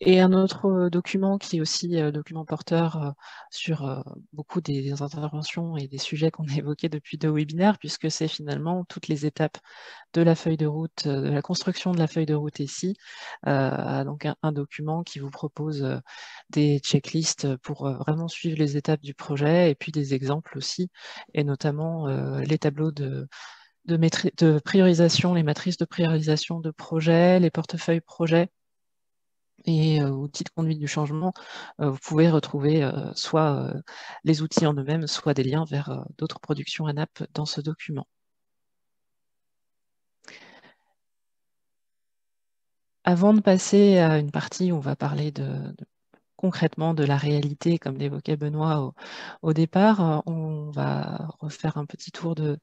Et un autre euh, document qui est aussi euh, document porteur euh, sur beaucoup des, interventions et des sujets qu'on a évoqués depuis deux webinaires, puisque c'est finalement toutes les étapes de la feuille de route, de la construction de la feuille de route ici. donc un, document qui vous propose des checklists pour vraiment suivre les étapes du projet et puis des exemples aussi, et notamment les tableaux de de, priorisation, les matrices de priorisation de projet, les portefeuilles projets, et au outils de conduite du changement, vous pouvez retrouver soit les outils en eux-mêmes, soit des liens vers d'autres productions ANAP dans ce document. Avant de passer à une partie où on va parler de concrètement de la réalité, comme l'évoquait Benoît au, départ. Euh, on va refaire un petit tour de,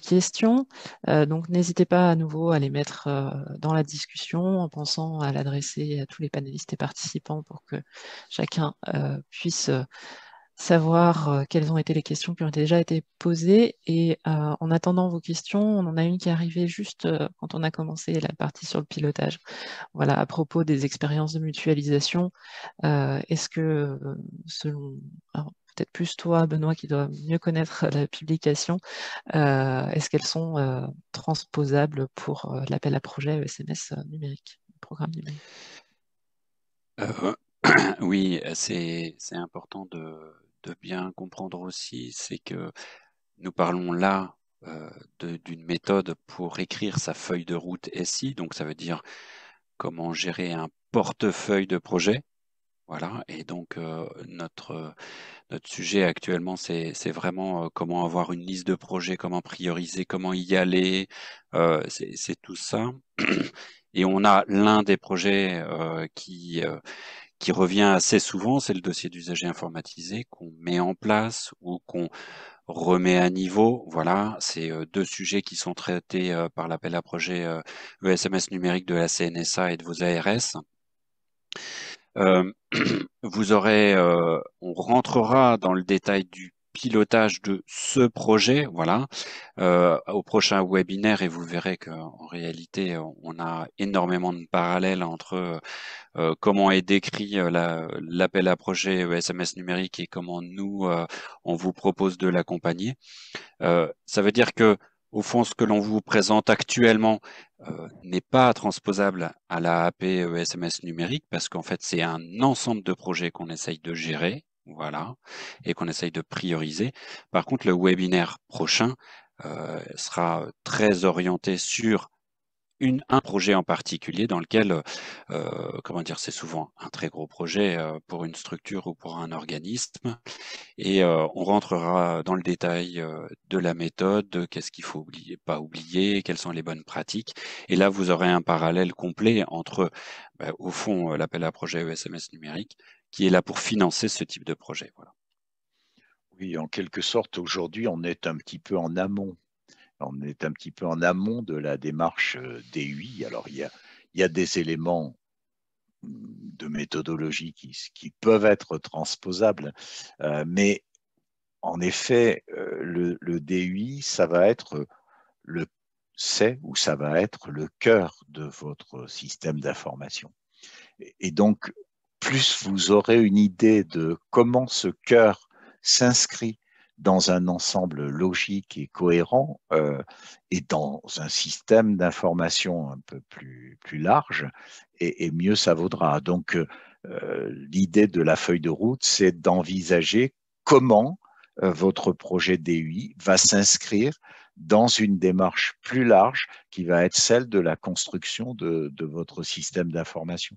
questions. Euh, donc n'hésitez pas à nouveau à les mettre euh, dans la discussion en pensant à l'adresser à tous les panélistes et participants pour que chacun puisse savoir euh, quelles ont été les questions qui ont déjà été posées. Et euh, en attendant vos questions, on en a une qui est arrivée juste euh, quand on a commencé la partie sur le pilotage. Voilà, à propos des expériences de mutualisation, est-ce que, selon, peut-être plus toi, Benoît, qui doit mieux connaître la publication, est-ce qu'elles sont transposables pour l'appel à projet SMS e numérique, programme numérique oui, c'est important de, de bien comprendre aussi, c'est que nous parlons là euh, d'une méthode pour écrire sa feuille de route SI, donc ça veut dire comment gérer un portefeuille de projets. Voilà, et donc euh, notre, euh, notre sujet actuellement, c'est vraiment comment avoir une liste de projets, comment prioriser, comment y aller, c'est tout ça. Et on a l'un des projets qui, qui revient assez souvent, c'est le dossier d'usager informatisé qu'on met en place ou qu'on remet à niveau. Voilà, c'est euh, deux sujets qui sont traités euh, par l'appel à projet ESMS euh, e numérique de la CNSA et de vos ARS. vous aurez, on rentrera dans le détail du pilotage de ce projet, voilà, euh, au prochain webinaire et vous verrez qu'en réalité, on a énormément de parallèles entre euh, comment est décrit euh, l'appel à projet SMS numérique et comment nous, on vous propose de l'accompagner. ça veut dire que au fond, ce que l'on vous présente actuellement n'est pas transposable à la AP SMS e numérique parce qu'en fait, c'est un ensemble de projets qu'on essaye de gérer voilà. Et qu'on essaye de prioriser. Par contre, le webinaire prochain euh, sera très orienté sur un projet en particulier dans lequel, euh, comment dire, c'est souvent un très gros projet euh, pour une structure ou pour un organisme. Et on rentrera dans le détail de la méthode, qu'est-ce qu'il faut oublier, pas oublier, quelles sont les bonnes pratiques. Et là, vous aurez un parallèle complet entre, ben, au fond, l'appel à projet ESMS numérique qui est là pour financer ce type de projet. Voilà. Oui, en quelque sorte, aujourd'hui, on est un petit peu en amont. On est un petit peu en amont de la démarche euh, DUI. Alors, il y a, il des éléments mm, de méthodologie qui, peuvent être transposables, euh, mais en effet, euh, le, DUI, ça va être le c'est ou ça va être le cœur de votre système d'information. et donc, plus vous aurez une idée de comment ce cœur s'inscrit dans un ensemble logique et cohérent euh, et dans un système d'information un peu plus, plus large, et, mieux ça vaudra. Donc euh, l'idée de la feuille de route, c'est d'envisager comment euh, votre projet DUI va s'inscrire dans une démarche plus large qui va être celle de la construction de votre système d'information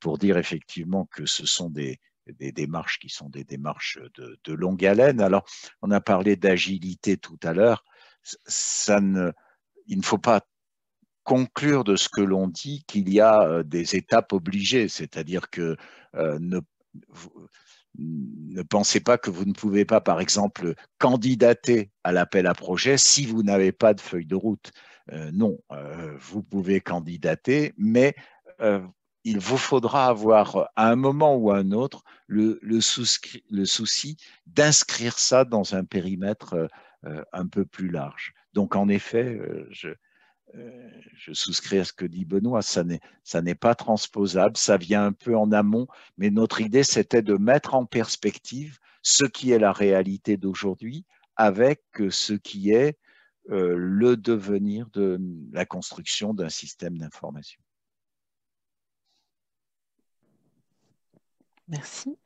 pour dire effectivement que ce sont des, démarches qui sont des démarches de, longue haleine. Alors, on a parlé d'agilité tout à l'heure. Ça ne, il ne faut pas conclure de ce que l'on dit qu'il y a euh, des étapes obligées, c'est-à-dire que euh, ne, ne pensez pas que vous ne pouvez pas, par exemple, candidater à l'appel à projet si vous n'avez pas de feuille de route. Euh, non, vous pouvez candidater, mais il vous faudra avoir euh, à un moment ou à un autre le, souci d'inscrire ça dans un périmètre euh, euh, un peu plus large. Donc en effet, je, je, souscris à ce que dit Benoît, ça n'est pas transposable, ça vient un peu en amont, mais notre idée c'était de mettre en perspective ce qui est la réalité d'aujourd'hui avec ce qui est le devenir de la construction d'un système d'information. Merci.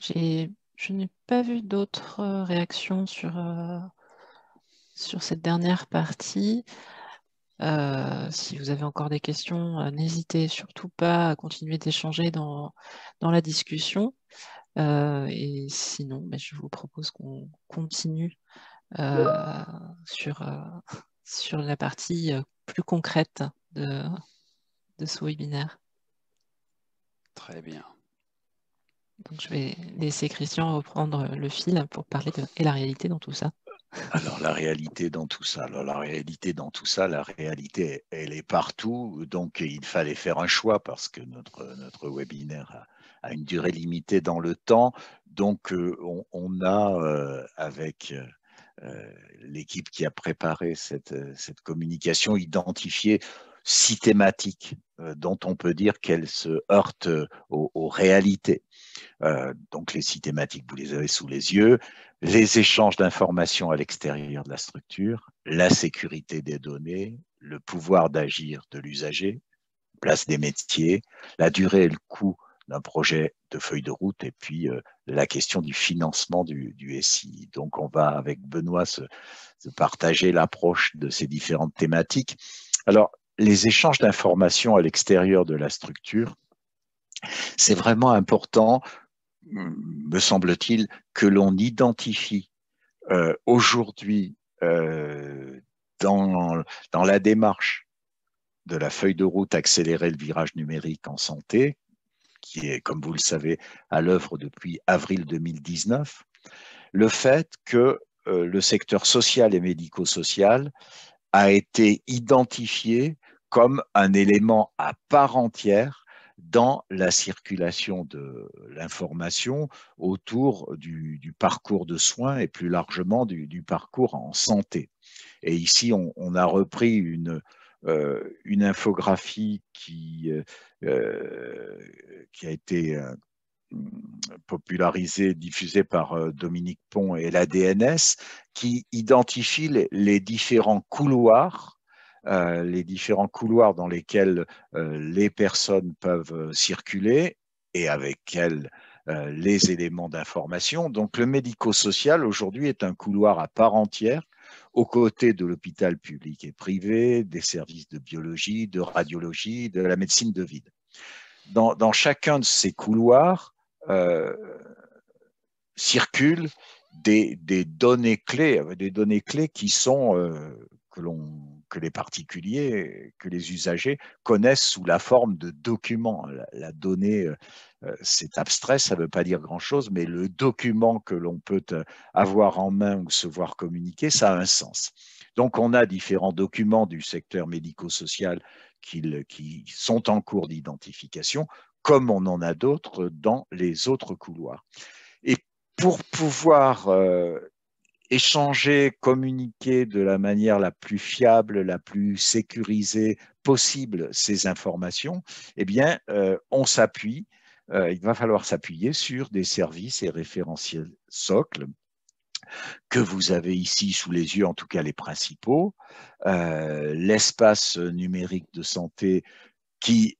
Je n'ai pas vu d'autres euh, réactions sur, euh, sur cette dernière partie. Euh, si vous avez encore des questions, n'hésitez surtout pas à continuer d'échanger dans, la discussion. et sinon, ben, je vous propose qu'on continue sur, la partie plus concrète de, de ce webinaire. Très bien. Donc je vais laisser Christian reprendre euh, le fil pour parler de la réalité dans tout ça. Alors la réalité dans tout ça, alors, la réalité dans tout ça, la réalité, elle est partout. Donc il fallait faire un choix parce que notre, notre webinaire a, une durée limitée dans le temps. Donc euh, on, a euh, avec l'équipe qui a préparé cette, cette communication identifié si thématiques euh, dont on peut dire qu'elles se heurtent euh, aux, réalités. Euh, donc les six thématiques, vous les avez sous les yeux, les échanges d'informations à l'extérieur de la structure, la sécurité des données, le pouvoir d'agir de l'usager, place des métiers, la durée et le coût d'un projet de feuille de route et puis la question du financement du, SI. Donc on va avec Benoît se, partager l'approche de ces différentes thématiques. Alors les échanges d'informations à l'extérieur de la structure, c'est vraiment important, mm, me semble-t-il, que l'on identifie euh, aujourd'hui euh, dans, la démarche de la feuille de route accélérer le virage numérique en santé, qui est, comme vous le savez, à l'œuvre depuis avril 2019, le fait que euh, le secteur social et médico-social a été identifié comme un élément à part entière dans la circulation de l'information autour du, parcours de soins et plus largement du, parcours en santé. Et ici, on, a repris une, euh, infographie euh, euh, qui, a été popularisée, diffusée par Dominique Pont et la DNS, qui identifie les différents couloirs euh, les différents couloirs dans lesquels euh, les personnes peuvent euh, circuler et avec elles les éléments d'information. Donc le médico-social aujourd'hui est un couloir à part entière aux côtés de l'hôpital public et privé, des services de biologie, de radiologie, de la médecine de ville. Dans, chacun de ces couloirs circulent des, données clés, des données clés qui sont, que l'on que les particuliers, que les usagers connaissent sous la forme de documents. La, donnée, euh, euh, c'est abstrait, ça ne veut pas dire grand-chose, mais le document que l'on peut euh, avoir en main ou se voir communiquer, ça a un sens. Donc on a différents documents du secteur médico-social qui, qui sont en cours d'identification, comme on en a d'autres dans les autres couloirs. Et pour pouvoir échanger, communiquer de la manière la plus fiable, la plus sécurisée possible ces informations, eh bien, euh, on s'appuie, euh, il va falloir s'appuyer sur des services et référentiels socles que vous avez ici sous les yeux, en tout cas les principaux, euh, l'espace numérique de santé qui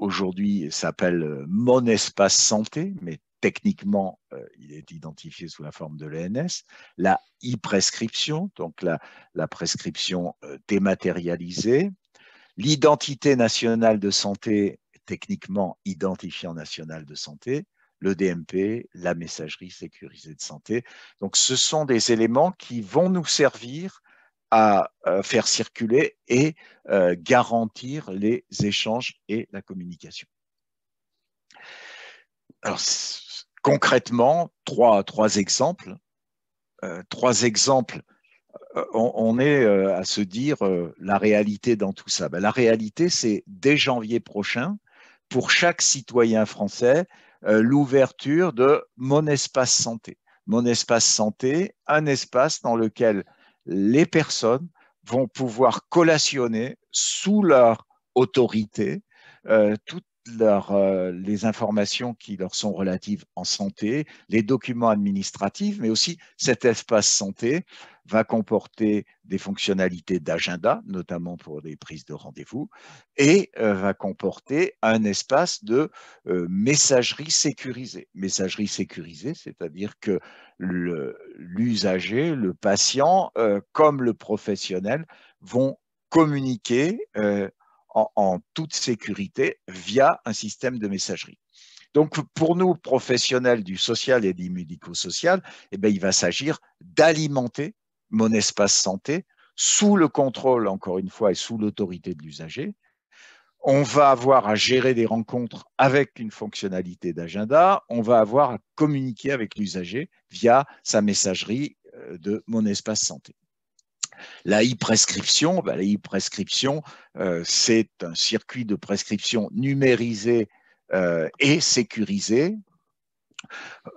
aujourd'hui s'appelle Mon Espace Santé, mais techniquement, euh, il est identifié sous la forme de l'ENS. La e-prescription, donc la, la prescription euh, dématérialisée. L'identité nationale de santé, techniquement identifiant national de santé le DMP, la messagerie sécurisée de santé. Donc ce sont des éléments qui vont nous servir à euh, faire circuler et garantir les échanges et la communication. Alors, concrètement, trois, exemples. trois exemples. Euh, euh, on, est euh, à se dire la réalité dans tout ça. Ben, la réalité, c'est dès janvier prochain, pour chaque citoyen français, l'ouverture de mon espace santé. Mon espace santé, un espace dans lequel les personnes vont pouvoir collationner sous leur autorité toutes euh, les informations qui leur sont relatives en santé, les documents administratifs, mais aussi cet espace santé va comporter des fonctionnalités d'agenda, notamment pour les prises de rendez-vous, et euh, va comporter un espace de euh, messagerie sécurisée. Messagerie sécurisée, c'est-à-dire que l'usager, le, patient, comme le professionnel, vont communiquer en, toute sécurité via un système de messagerie. Donc, pour nous, professionnels du social et du médico-social, eh ben, il va s'agir d'alimenter mon espace santé sous le contrôle, encore une fois, et sous l'autorité de l'usager. On va avoir à gérer des rencontres avec une fonctionnalité d'agenda. On va avoir à communiquer avec l'usager via sa messagerie euh, de mon espace santé. La e-prescription, ben, euh, c'est un circuit de prescription numérisé euh, et sécurisé.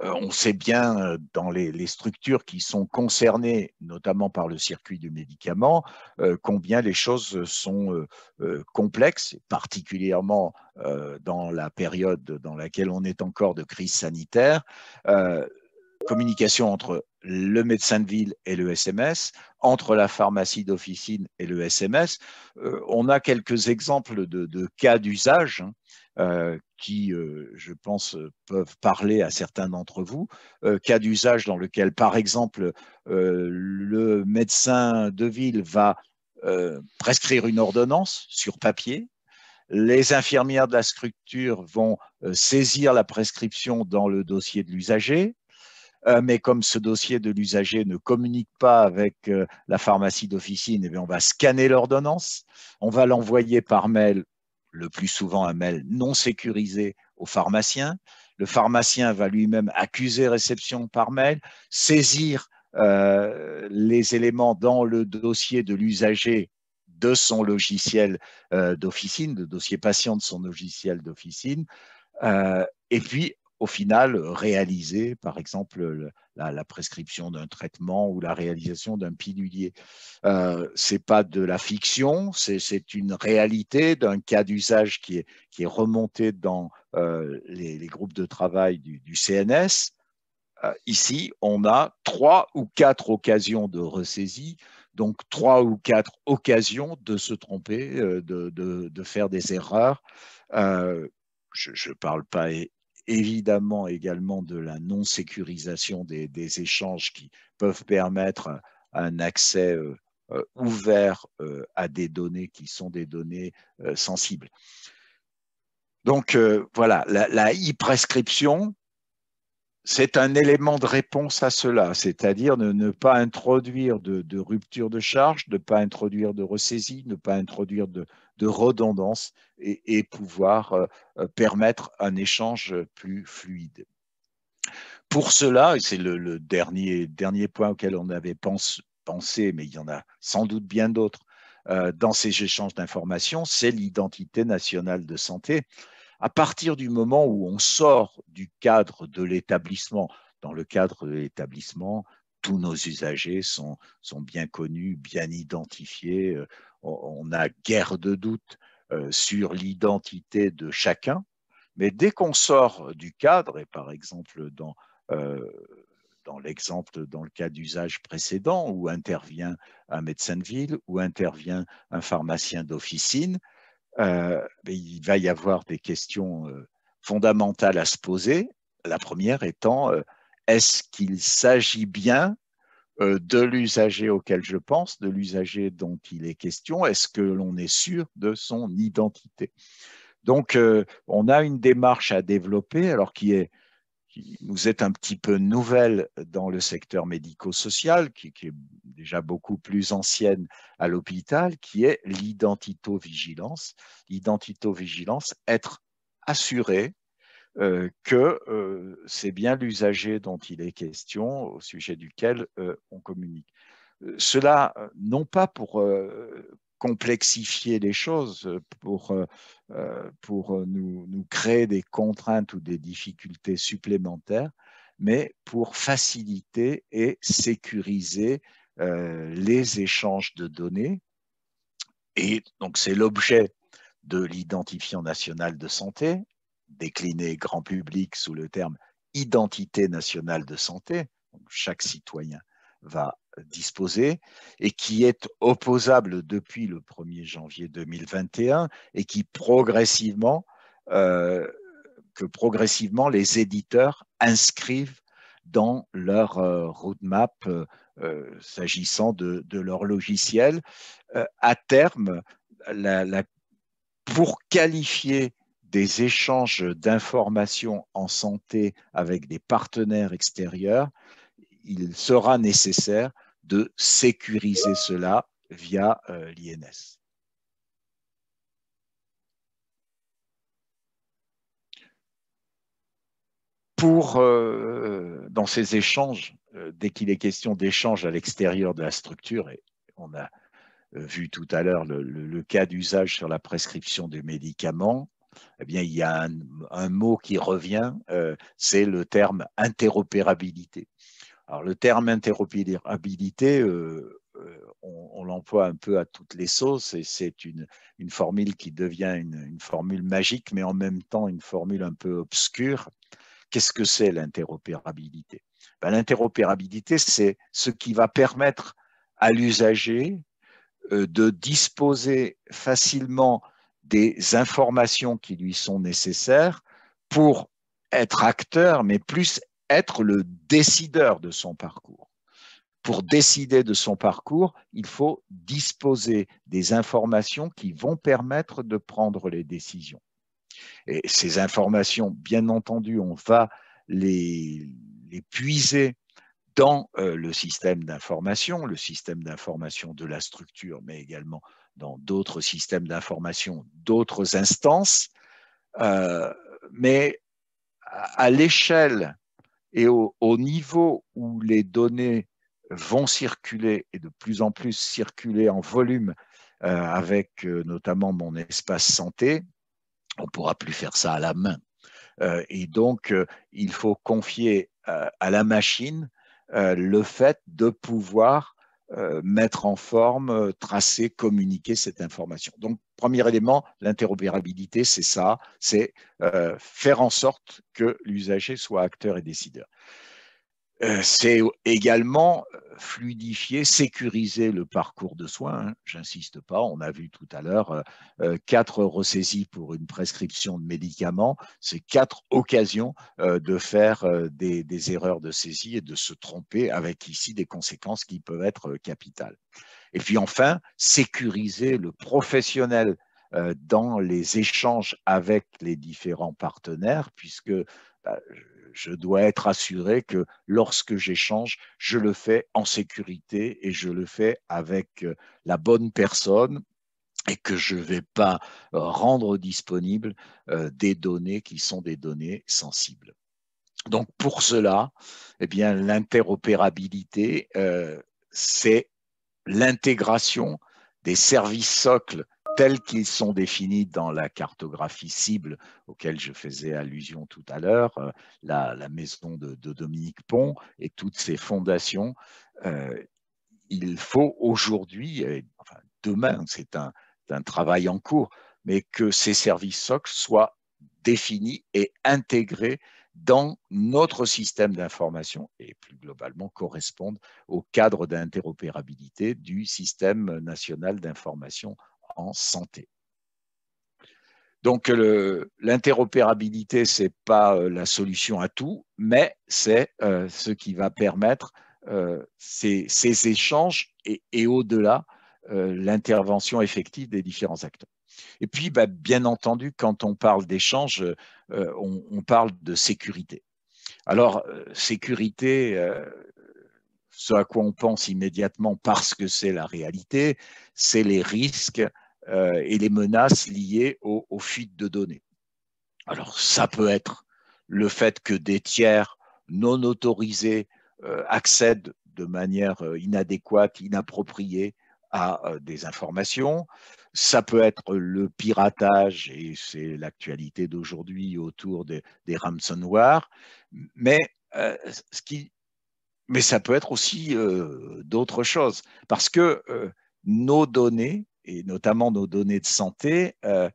Euh, on sait bien dans les, les, structures qui sont concernées, notamment par le circuit du médicament, combien les choses sont complexes, particulièrement dans la période dans laquelle on est encore de crise sanitaire communication entre le médecin de ville et le SMS, entre la pharmacie d'officine et le SMS. Euh, on a quelques exemples de, cas d'usage hein, euh, qui, euh, je pense, peuvent parler à certains d'entre vous. cas d'usage dans lequel, par exemple, le médecin de ville va prescrire une ordonnance sur papier. Les infirmières de la structure vont saisir la prescription dans le dossier de l'usager euh, mais comme ce dossier de l'usager ne communique pas avec euh, la pharmacie d'officine, eh on va scanner l'ordonnance, on va l'envoyer par mail, le plus souvent un mail non sécurisé au pharmacien. Le pharmacien va lui-même accuser réception par mail, saisir euh, les éléments dans le dossier de l'usager de son logiciel d'officine, le dossier patient de son logiciel d'officine, et puis au final euh, réaliser, par exemple, la, prescription d'un traitement ou la réalisation d'un pilulier. Euh, c'est pas de la fiction, c'est une réalité d'un cas d'usage qui est, qui est, remonté dans euh, les, groupes de travail du, CNS. Euh, ici, on a trois ou quatre occasions de ressaisie, donc trois ou quatre occasions de se tromper, de, de faire des erreurs je ne parle pas évidemment également de la non-sécurisation des, échanges qui peuvent permettre un accès euh, euh, ouvert euh, à des données qui sont des données sensibles. Donc voilà, la, e-prescription, c'est un élément de réponse à cela, c'est-à-dire ne, ne, pas introduire de, de, rupture de charge, ne pas introduire de ressaisie, ne pas introduire de, de redondance et, pouvoir euh, euh, permettre un échange plus fluide. Pour cela, et c'est le, dernier, dernier point auquel on avait pensé, mais il y en a sans doute bien d'autres euh, dans ces échanges d'informations, c'est l'identité nationale de santé. À partir du moment où on sort du cadre de l'établissement, dans le cadre de l'établissement, tous nos usagers sont, sont bien connus, bien identifiés on a guère de doute euh, sur l'identité de chacun, mais dès qu'on sort du cadre, et par exemple euh, dans, l'exemple, dans le cas d'usage précédent, où intervient un médecin de ville, où intervient un pharmacien d'officine, euh, il va y avoir des questions fondamentales à se poser. La première étant, est-ce qu'il s'agit bien euh, de l'usager auquel je pense, de l'usager dont il est question, est-ce que l'on est sûr de son identité Donc, euh, on a une démarche à développer, alors qui est qui nous est un petit peu nouvelle dans le secteur médico-social, qui, est déjà beaucoup plus ancienne à l'hôpital, qui est l'identito-vigilance. L'identito-vigilance, être assuré euh, que euh, c'est bien l'usager dont il est question, au sujet duquel euh, on communique. Cela, non pas pour complexifier les choses, pour, pour nous, nous, créer des contraintes ou des difficultés supplémentaires, mais pour faciliter et sécuriser les échanges de données. Et donc c'est l'objet de l'identifiant national de santé, décliné grand public sous le terme identité nationale de santé, chaque citoyen va disposer, et qui est opposable depuis le 1er janvier 2021, et qui progressivement, euh, que progressivement les éditeurs inscrivent dans leur euh, roadmap euh, s'agissant de, leur logiciel. à terme, la, pour qualifier des échanges d'informations en santé avec des partenaires extérieurs, il sera nécessaire de sécuriser cela via euh, l'INS. Euh, dans ces échanges, euh, dès qu'il est question d'échanges à l'extérieur de la structure, et on a vu tout à l'heure le cas d'usage sur la prescription des médicaments, eh bien, il y a un, mot qui revient, euh, c'est le terme interopérabilité. Alors, le terme interopérabilité, euh, euh, on, l'emploie un peu à toutes les sauces et c'est une, formule qui devient une, formule magique, mais en même temps une formule un peu obscure. Qu'est-ce que c'est l'interopérabilité ben, L'interopérabilité, c'est ce qui va permettre à l'usager de disposer facilement des informations qui lui sont nécessaires pour être acteur, mais plus être le décideur de son parcours. Pour décider de son parcours, il faut disposer des informations qui vont permettre de prendre les décisions. Et ces informations, bien entendu, on va les, puiser dans euh, le système d'information, le système d'information de la structure, mais également dans d'autres systèmes d'information, d'autres instances, euh, mais à, l'échelle et au, niveau où les données vont circuler et de plus en plus circuler en volume euh, avec euh, notamment mon espace santé, on ne pourra plus faire ça à la main. et donc, il faut confier à la machine le fait de pouvoir euh, mettre en forme, euh, tracer, communiquer cette information. Donc, premier élément, l'interopérabilité, c'est ça, c'est euh, faire en sorte que l'usager soit acteur et décideur. Euh, c'est également euh, fluidifier, sécuriser le parcours de soins. Hein. J'insiste pas, on a vu tout à l'heure euh, quatre ressaisies pour une prescription de médicaments. C'est quatre occasions de faire des, erreurs de saisie et de se tromper avec ici des conséquences qui peuvent être capitales. Et puis enfin, sécuriser le professionnel dans les échanges avec les différents partenaires, puisque bah, je dois être assuré que lorsque j'échange, je le fais en sécurité et je le fais avec euh, la bonne personne et que je ne vais pas euh, rendre disponible euh, des données qui sont des données sensibles. Donc pour cela, eh l'interopérabilité, c'est l'intégration des services socles tels qu'ils sont définis dans la cartographie cible auquel je faisais allusion tout à l'heure, euh, la, maison de, Dominique Pont et toutes ses fondations, euh, il faut aujourd'hui, demain, c'est un, un, travail en cours, mais que ces services SOC soient définis et intégrés dans notre système d'information et plus globalement correspondent au cadre d'interopérabilité du système national d'information en santé. Donc l'interopérabilité, ce n'est pas euh, la solution à tout, mais c'est euh, ce qui va permettre euh, ces, échanges et, au-delà l'intervention effective des différents acteurs. Et puis, bah, bien entendu, quand on parle d'échange, on, parle de sécurité. Alors, sécurité, ce à quoi on pense immédiatement parce que c'est la réalité, c'est les risques euh, et les menaces liées aux, fuites de données. Alors ça peut être le fait que des tiers non autorisés euh, accèdent de manière euh, inadéquate, inappropriée à des informations. Ça peut être le piratage, et c'est l'actualité d'aujourd'hui autour des, des, ransomware, mais, mais ça peut être aussi d'autres choses, parce que nos données et notamment nos données de santé, euh,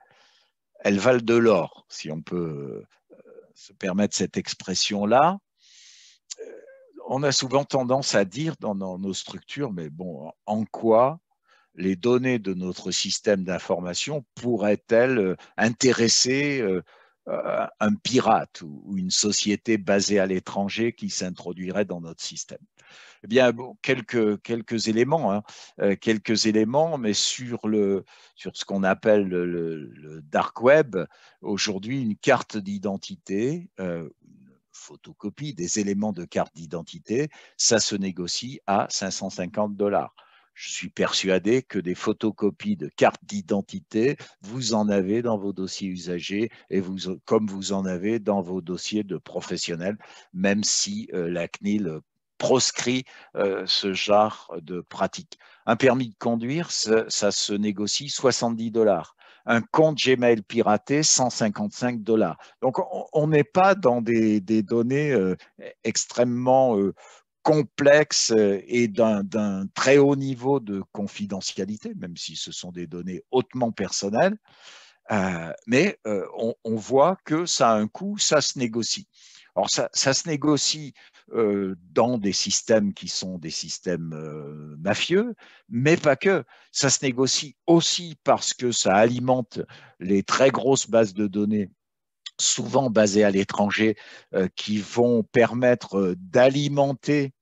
elles valent de l'or, si on peut euh, se permettre cette expression-là. Euh, on a souvent tendance à dire dans nos structures, mais bon, en quoi les données de notre système d'information pourraient-elles intéresser un pirate ou une société basée à l'étranger qui s'introduirait dans notre système eh bien, quelques, quelques éléments, hein. euh, quelques éléments, mais sur, le, sur ce qu'on appelle le, dark web, aujourd'hui, une carte d'identité, euh, une photocopie des éléments de carte d'identité, ça se négocie à 550 dollars. Je suis persuadé que des photocopies de cartes d'identité, vous en avez dans vos dossiers usagers et vous, comme vous en avez dans vos dossiers de professionnels, même si euh, la CNIL proscrit euh, ce genre de pratique. Un permis de conduire, ça, se négocie 70 dollars. Un compte Gmail piraté, 155 dollars. Donc on n'est pas dans des, données euh, extrêmement euh, complexes et d'un très haut niveau de confidentialité, même si ce sont des données hautement personnelles. mais on, voit que ça a un coût, ça se négocie. Alors ça se négocie euh, dans des systèmes qui sont des systèmes euh, mafieux, mais pas que. Ça se négocie aussi parce que ça alimente les très grosses bases de données souvent basées à l'étranger, euh, qui vont permettre d'alimenter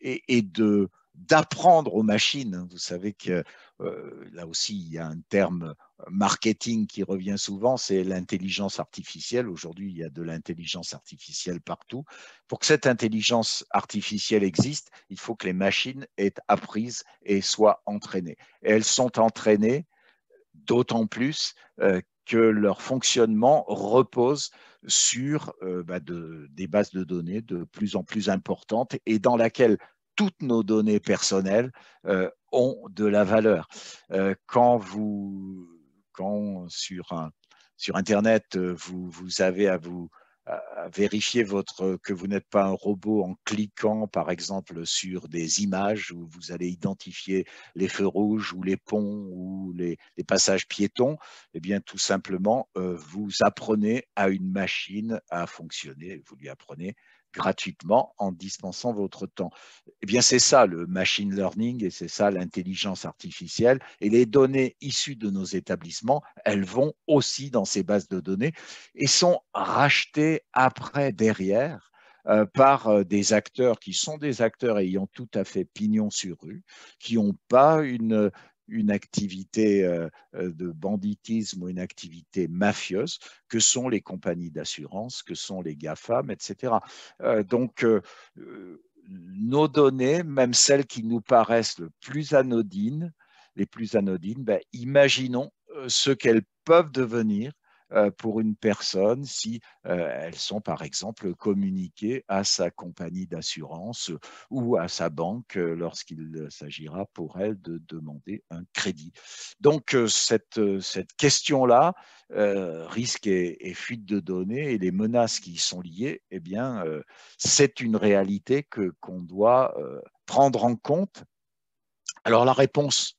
et, de d'apprendre aux machines. Hein. Vous savez que euh, là aussi, il y a un terme euh, marketing qui revient souvent, c'est l'intelligence artificielle. Aujourd'hui, il y a de l'intelligence artificielle partout. Pour que cette intelligence artificielle existe, il faut que les machines aient appris et soient entraînées. elles sont entraînées d'autant plus euh, que leur fonctionnement repose sur bah, des bases de données de plus en plus importantes et dans laquelle toutes nos données personnelles euh, ont de la valeur. Euh, quand vous, quand sur, Internet, euh, vous, avez à vous vérifier votre, que vous n'êtes pas un robot en cliquant par exemple sur des images où vous allez identifier les feux rouges ou les ponts ou les, passages piétons, eh bien tout simplement vous apprenez à une machine à fonctionner, vous lui apprenez gratuitement en dispensant votre temps. Eh bien, c'est ça le machine learning et c'est ça l'intelligence artificielle. Et les données issues de nos établissements, elles vont aussi dans ces bases de données et sont rachetées après, derrière, euh, par euh, des acteurs qui sont des acteurs ayant tout à fait pignon sur rue, qui n'ont pas une, une activité euh, euh, de banditisme ou une activité mafieuse que sont les compagnies d'assurance, que sont les GAFAM, etc. Euh, donc, nos données, même celles qui nous paraissent les plus anodines, les plus anodines, ben, imaginons ce qu'elles peuvent devenir euh, pour une personne si euh, elles sont par exemple communiquées à sa compagnie d'assurance ou à sa banque euh, lorsqu'il s'agira pour elle de demander un crédit. Donc cette, cette question-là, risque et, fuite de données et les menaces qui y sont liées, eh bien c'est une réalité que qu'on doit prendre en compte. Alors la réponse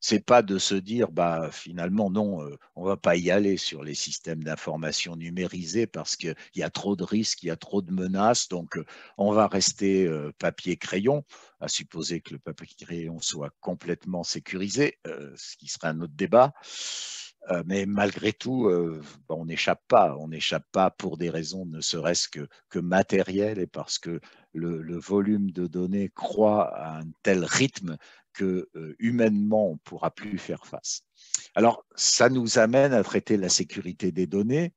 c'est pas de se dire bah finalement non, euh, on va pas y aller sur les systèmes d'information numérisés parce qu'il y a trop de risques, il y a trop de menaces, donc euh, on va rester euh, papier crayon. À supposer que le papier crayon soit complètement sécurisé, ce qui serait un autre débat. mais malgré tout, bah, on n'échappe pas. On n'échappe pas pour des raisons ne serait-ce que, matérielles et parce que le, volume de données croît à un tel rythme que euh, humainement on ne pourra plus faire face. Alors ça nous amène à traiter la sécurité des données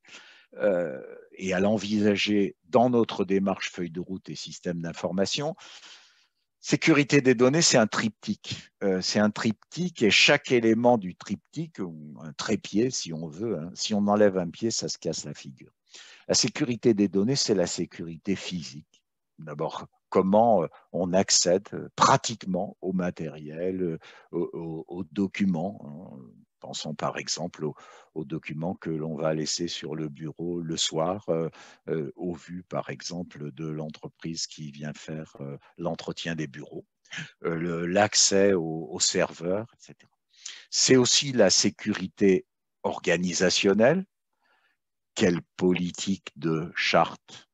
euh, et à l'envisager dans notre démarche feuille de route et système d'information. Sécurité des données, c'est un triptyque. Euh, c'est un triptyque et chaque élément du triptyque, un trépied si on veut, hein, si on enlève un pied, ça se casse la figure. La sécurité des données, c'est la sécurité physique. D'abord, comment euh, on accède euh, pratiquement au matériel, euh, aux, documents. Hein, Pensons par exemple aux, documents que l'on va laisser sur le bureau le soir, au vu par exemple de l'entreprise qui vient faire l'entretien des bureaux, l'accès aux au serveurs, etc. C'est aussi la sécurité organisationnelle. Quelle politique de charte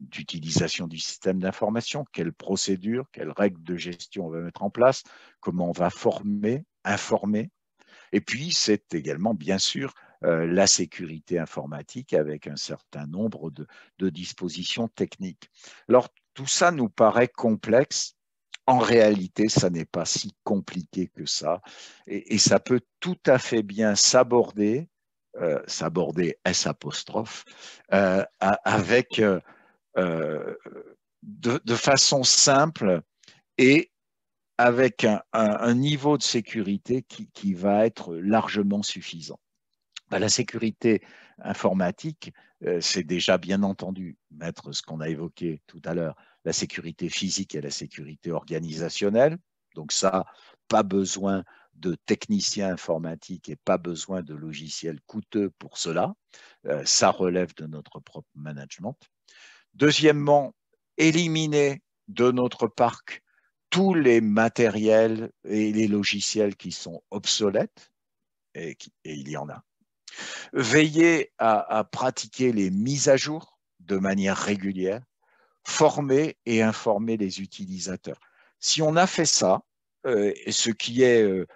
d'utilisation du système d'information, quelles procédures, quelles règles de gestion on va mettre en place, comment on va former, informer. Et puis, c'est également, bien sûr, euh, la sécurité informatique avec un certain nombre de, dispositions techniques. Alors, tout ça nous paraît complexe. En réalité, ça n'est pas si compliqué que ça. Et, ça peut tout à fait bien s'aborder, euh, s'aborder S euh, avec euh, de, façon simple et avec un, niveau de sécurité qui, va être largement suffisant. Bah, la sécurité informatique, euh, c'est déjà bien entendu mettre ce qu'on a évoqué tout à l'heure, la sécurité physique et la sécurité organisationnelle. Donc ça, pas besoin de techniciens informatiques et pas besoin de logiciels coûteux pour cela. Euh, ça relève de notre propre management. Deuxièmement, éliminer de notre parc tous les matériels et les logiciels qui sont obsolètes, et, il y en a. Veiller à, pratiquer les mises à jour de manière régulière, former et informer les utilisateurs. Si on a fait ça, euh, ce qui est euh,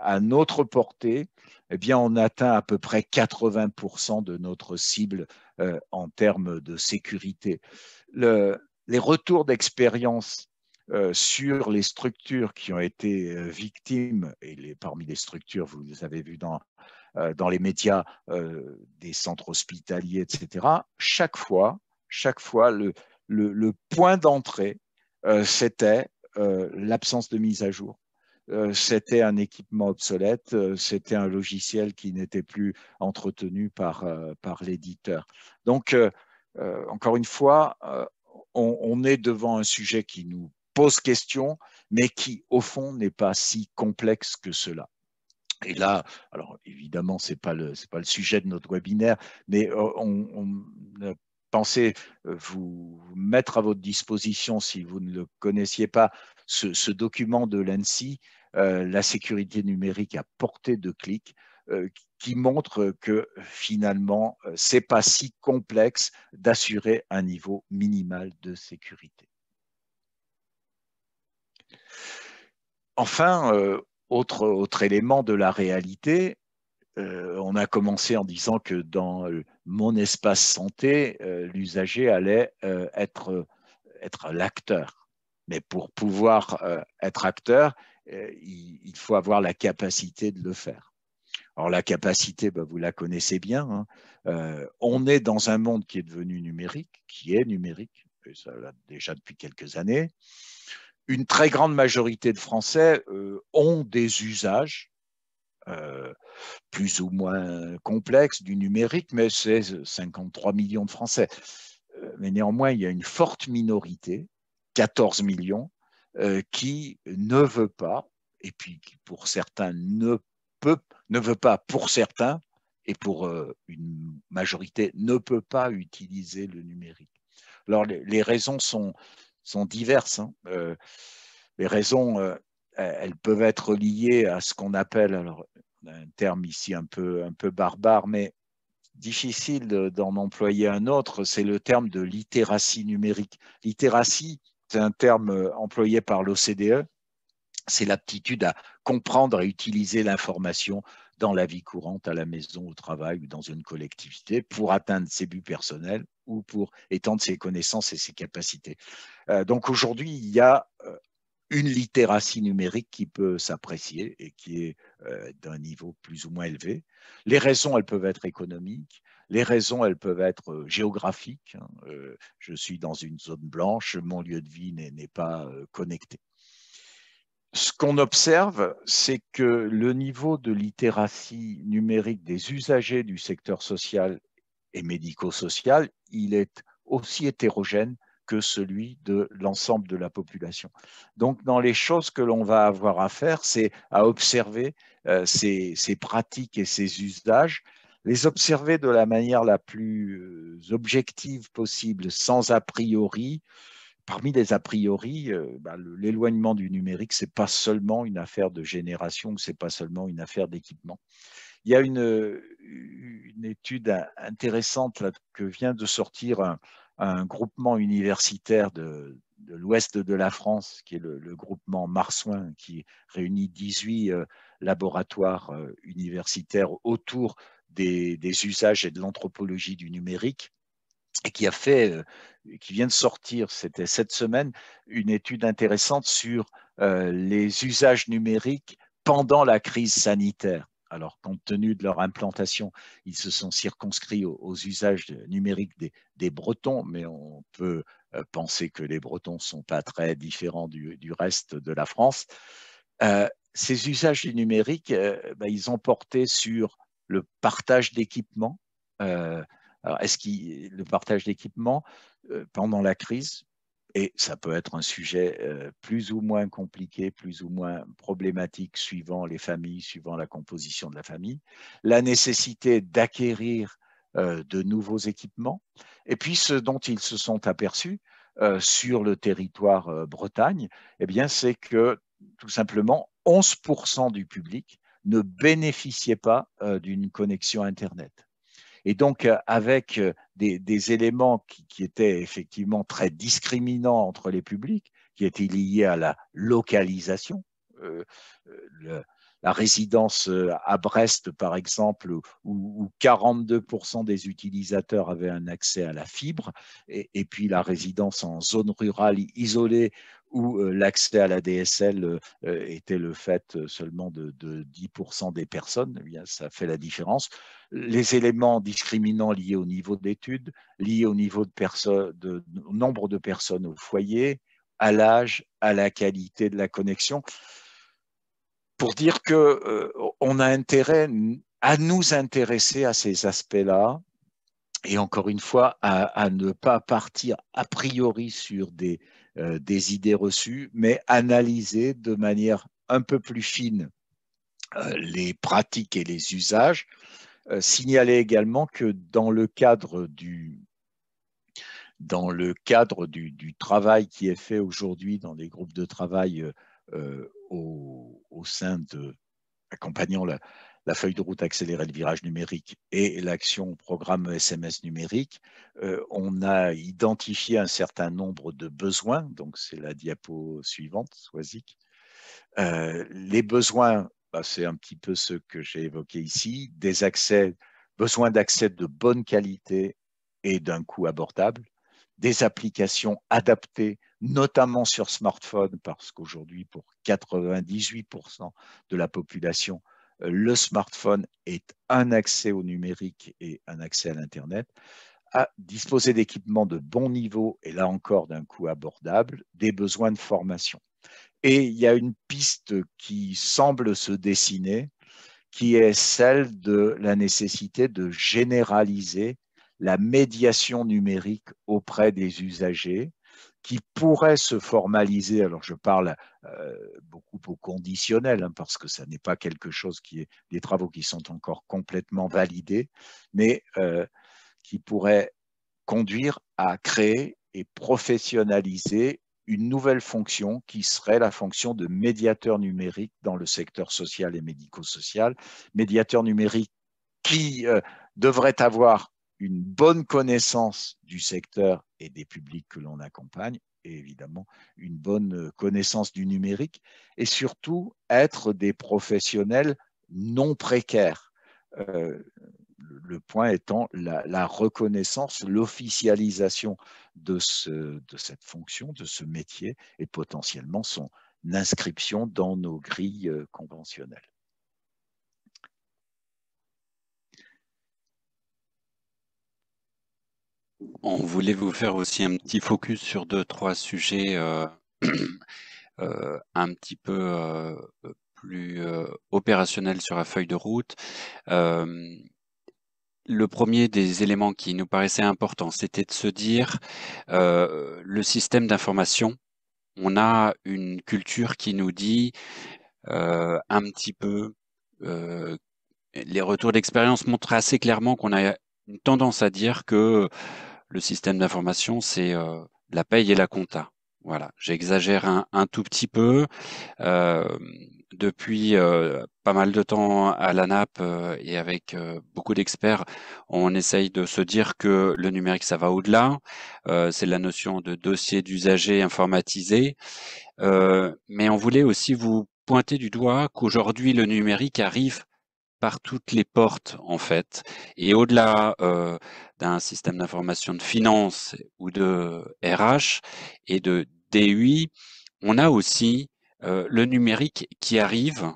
à notre portée, eh bien, on atteint à peu près 80% de notre cible euh, en termes de sécurité. les retours d'expérience euh, sur les structures qui ont été euh, victimes, et les, parmi les structures, vous les avez vues dans, dans les médias, des centres hospitaliers, etc., chaque fois, chaque fois, le point d'entrée, c'était l'absence de mise à jour, euh, c'était un équipement obsolète, euh, c'était un logiciel qui n'était plus entretenu par, euh, par l'éditeur. Donc, encore une fois, on, est devant un sujet qui nous pose question, mais qui, au fond, n'est pas si complexe que cela. Et là, alors évidemment, ce n'est pas, le, pas le sujet de notre webinaire, mais on, on pensez vous mettre à votre disposition, si vous ne le connaissiez pas, ce, document de l'ANSI, euh, la sécurité numérique à portée de clic, euh, qui montre que finalement, euh, ce n'est pas si complexe d'assurer un niveau minimal de sécurité. Enfin, autre, autre élément de la réalité, on a commencé en disant que dans mon espace santé, euh, l'usager allait euh, être, euh, être l'acteur. Mais pour pouvoir être acteur, il, faut avoir la capacité de le faire. Alors la capacité, bah, vous la connaissez bien. Hein. on est dans un monde qui est devenu numérique, qui est numérique, et déjà depuis quelques années. Une très grande majorité de Français ont des usages euh, plus ou moins complexe du numérique, mais c'est 53 millions de Français. Euh, mais néanmoins, il y a une forte minorité, 14 millions, euh, qui ne veut pas, et puis qui pour certains ne peut, ne veut pas pour certains, et pour une majorité ne peut pas utiliser le numérique. Alors les, raisons sont, sont diverses. Hein. les raisons euh, elles peuvent être liées à ce qu'on appelle, alors un terme ici un peu, un peu barbare, mais difficile d'en employer un autre, c'est le terme de littératie numérique. Littératie, c'est un terme euh, employé par l'OCDE, c'est l'aptitude à comprendre et utiliser l'information dans la vie courante, à la maison, au travail ou dans une collectivité pour atteindre ses buts personnels ou pour étendre ses connaissances et ses capacités. Euh, donc aujourd'hui, il y a une littératie numérique qui peut s'apprécier et qui est euh, d'un niveau plus ou moins élevé. Les raisons, elles peuvent être économiques, les raisons, elles peuvent être euh, géographiques. Hein. Euh, je suis dans une zone blanche, mon lieu de vie n'est pas connecté. Ce qu'on observe, c'est que le niveau de littératie numérique des usagers du secteur social et médico-social, il est aussi hétérogène que celui de l'ensemble de la population. Donc, dans les choses que l'on va avoir à faire, c'est à observer euh, ces, pratiques et ces usages, les observer de la manière la plus euh, objective possible, sans a priori. Parmi les a priori, euh, bah, l'éloignement du numérique, n'est pas seulement une affaire de génération, c'est pas seulement une affaire d'équipement. Il y a une, étude intéressante que vient de sortir un groupement universitaire de, l'ouest de la France, qui est le, groupement marsouin, qui réunit 18 euh, laboratoires euh, universitaires autour des, usages et de l'anthropologie du numérique, et qui a fait, euh, qui vient de sortir, c'était cette semaine, une étude intéressante sur les usages numériques pendant la crise sanitaire. Alors, compte tenu de leur implantation, ils se sont circonscrits aux, usages numériques des, Bretons, mais on peut euh, penser que les Bretons ne sont pas très différents du, reste de la France. Euh, ces usages numériques, euh, ben, ils ont porté sur le partage d'équipements. alors, est-ce que le partage d'équipements pendant la crise et ça peut être un sujet euh, plus ou moins compliqué, plus ou moins problématique suivant les familles, suivant la composition de la famille. La nécessité d'acquérir euh, de nouveaux équipements. Et puis ce dont ils se sont aperçus euh, sur le territoire Bretagne, eh bien c'est que tout simplement 11% du public ne bénéficiait pas d'une connexion Internet. Et donc, euh, avec euh, des, éléments qui, étaient effectivement très discriminants entre les publics, qui étaient liés à la localisation, euh, la résidence à Brest, par exemple, où, 42% des utilisateurs avaient un accès à la fibre, et, puis la résidence en zone rurale isolée, où euh, l'accès à la DSL euh, euh, était le fait seulement de, 10% des personnes, eh bien, ça fait la différence. Les éléments discriminants liés au niveau d'études, liés au niveau de, de nombre de personnes au foyer, à l'âge, à la qualité de la connexion, pour dire que on a intérêt à nous intéresser à ces aspects-là, et encore une fois, à, ne pas partir a priori sur des, euh, des idées reçues, mais analyser de manière un peu plus fine euh, les pratiques et les usages. Euh, signaler également que dans le cadre du, dans le cadre du, travail qui est fait aujourd'hui dans les groupes de travail au, au, sein de accompagnant la, la feuille de route accélérée le virage numérique et l'action programme SMS numérique, euh, on a identifié un certain nombre de besoins, donc c'est la diapo suivante, Soisic. Euh, les besoins, bah, c'est un petit peu ce que j'ai évoqué ici, des accès, besoin d'accès de bonne qualité et d'un coût abordable, des applications adaptées, notamment sur smartphone, parce qu'aujourd'hui, pour 98% de la population, le smartphone est un accès au numérique et un accès à l'Internet, à disposer d'équipements de bon niveau et là encore d'un coût abordable, des besoins de formation. Et il y a une piste qui semble se dessiner, qui est celle de la nécessité de généraliser la médiation numérique auprès des usagers qui pourrait se formaliser, alors je parle euh, beaucoup au conditionnel, hein, parce que ça n'est pas quelque chose qui est des travaux qui sont encore complètement validés, mais euh, qui pourrait conduire à créer et professionnaliser une nouvelle fonction qui serait la fonction de médiateur numérique dans le secteur social et médico-social. Médiateur numérique qui euh, devrait avoir une bonne connaissance du secteur et des publics que l'on accompagne, et évidemment une bonne connaissance du numérique, et surtout être des professionnels non précaires. Euh, le point étant la, reconnaissance, l'officialisation de, de cette fonction, de ce métier, et potentiellement son inscription dans nos grilles euh, conventionnelles. On voulait vous faire aussi un petit focus sur deux, trois sujets euh, euh, un petit peu euh, plus opérationnels sur la feuille de route. le premier des éléments qui nous paraissait important, c'était de se dire le système d'information. On a une culture qui nous dit un petit peu les retours d'expérience montrent assez clairement qu'on a une tendance à dire que le système d'information, c'est euh, la paye et la compta. Voilà, j'exagère un, tout petit peu. Euh, depuis euh, pas mal de temps à la NAP et avec beaucoup d'experts, on essaye de se dire que le numérique, ça va au-delà. c'est la notion de dossier d'usager informatisé. mais on voulait aussi vous pointer du doigt qu'aujourd'hui, le numérique arrive par toutes les portes en fait. Et au-delà euh, d'un système d'information de finance ou de RH et de DUI, on a aussi euh, le numérique qui arrive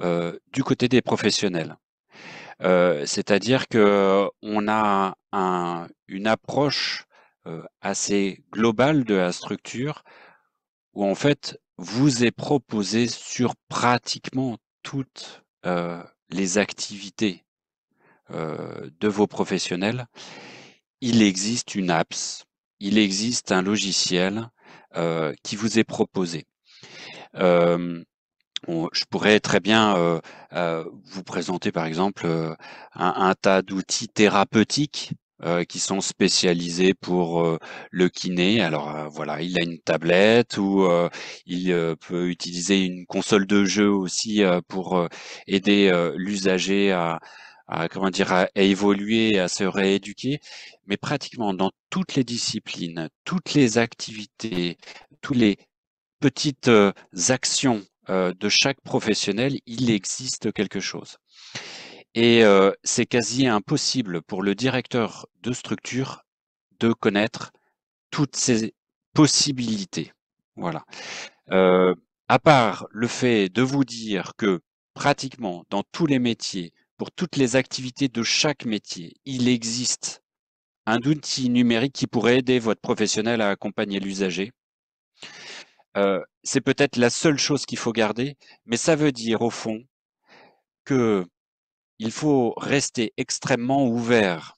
euh, du côté des professionnels. C'est-à-dire que on a un, une approche assez globale de la structure où en fait vous est proposé sur pratiquement toutes euh, les activités de vos professionnels, il existe une apps, il existe un logiciel qui vous est proposé. je pourrais très bien vous présenter par exemple un tas d'outils thérapeutiques euh, qui sont spécialisés pour euh, le kiné. Alors euh, voilà, il a une tablette ou il peut utiliser une console de jeu aussi pour aider l'usager à, comment dire à, évoluer, à se rééduquer. Mais pratiquement dans toutes les disciplines, toutes les activités, tous les petites actions de chaque professionnel, il existe quelque chose. Et euh, c'est quasi impossible pour le directeur de structure de connaître toutes ces possibilités. Voilà. Euh, à part le fait de vous dire que pratiquement dans tous les métiers, pour toutes les activités de chaque métier, il existe un outil numérique qui pourrait aider votre professionnel à accompagner l'usager. Euh, c'est peut-être la seule chose qu'il faut garder, mais ça veut dire au fond que il faut rester extrêmement ouvert.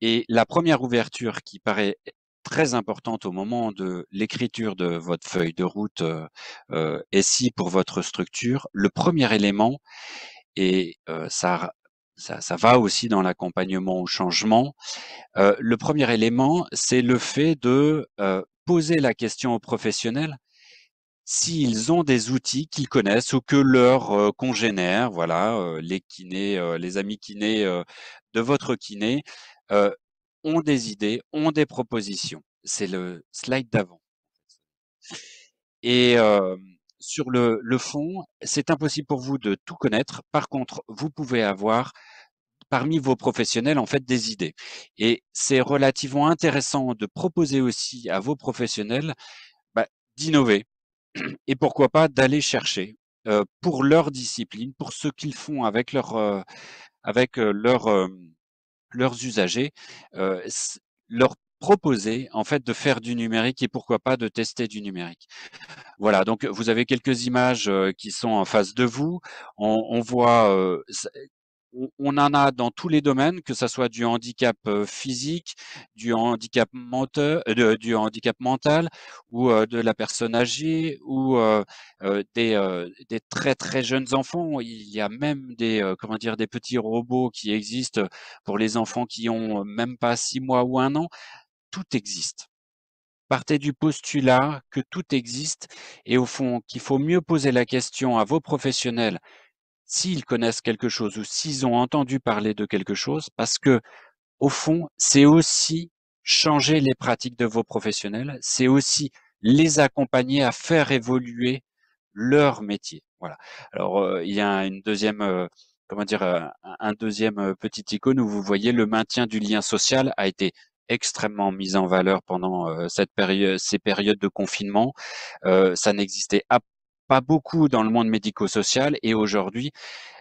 Et la première ouverture qui paraît très importante au moment de l'écriture de votre feuille de route euh, euh SI pour votre structure, le premier élément, et euh, ça, ça, va aussi dans l'accompagnement au changement, euh, le premier élément, c'est le fait de poser la question aux professionnels s'ils ont des outils qu'ils connaissent ou que leurs euh, congénères, voilà, euh, les kinés, euh, les amis kinés de votre kiné, ont des idées, ont des propositions. C'est le slide d'avant. Et sur le, fond, c'est impossible pour vous de tout connaître. Par contre, vous pouvez avoir parmi vos professionnels en fait des idées. Et c'est relativement intéressant de proposer aussi à vos professionnels bah, d'innover, et pourquoi pas d'aller chercher pour leur discipline, pour ce qu'ils font avec leur avec leur, leurs usagers, leur proposer en fait de faire du numérique et pourquoi pas de tester du numérique. Voilà, donc vous avez quelques images qui sont en face de vous. On, on voit on en a dans tous les domaines, que ce soit du handicap euh, physique, euh, du handicap, mental ou euh, de la personne âgée ou des, très très jeunes enfants. Il y a même des, comment dire, des petits robots qui existent pour les enfants qui n'ont même pas six mois ou un an. Tout existe. Partez du postulat que tout existe et au fond qu'il faut mieux poser la question à vos professionnels s'ils connaissent quelque chose ou s'ils ont entendu parler de quelque chose, parce que au fond, c'est aussi changer les pratiques de vos professionnels, c'est aussi les accompagner à faire évoluer leur métier. Voilà. Alors euh, il y a une deuxième euh, comment dire euh, un deuxième petit icône où vous voyez le maintien du lien social a été extrêmement mis en valeur pendant cette période, ces périodes de confinement. ça n'existait pas, pas beaucoup dans le monde médico-social et aujourd'hui,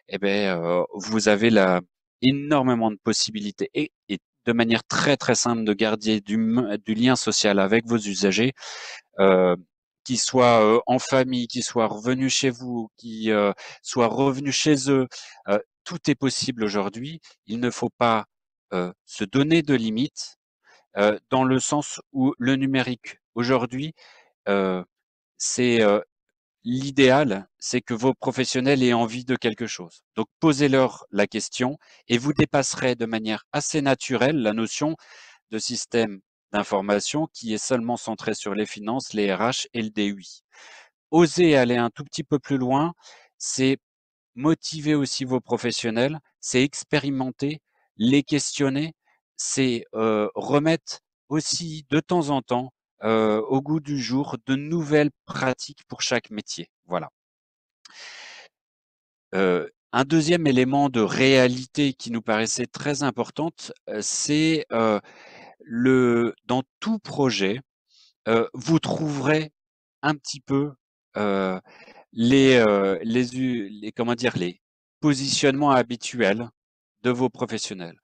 eh ben, euh, vous avez là énormément de possibilités et, de manière très très simple de garder du, du lien social avec vos usagers, euh, qu'ils soient euh, en famille, qu'ils soient revenus chez vous, qu'ils euh, soient revenus chez eux. tout est possible aujourd'hui. Il ne faut pas se donner de limites dans le sens où le numérique aujourd'hui, c'est l'idéal, c'est que vos professionnels aient envie de quelque chose. Donc posez-leur la question et vous dépasserez de manière assez naturelle la notion de système d'information qui est seulement centré sur les finances, les RH et le DUI. Osez aller un tout petit peu plus loin, c'est motiver aussi vos professionnels, c'est expérimenter, les questionner, c'est euh, remettre aussi de temps en temps au goût du jour de nouvelles pratiques pour chaque métier. Voilà. un deuxième élément de réalité qui nous paraissait très importante, c'est le dans tout projet, vous trouverez un petit peu les, les, comment dire les positionnements habituels de vos professionnels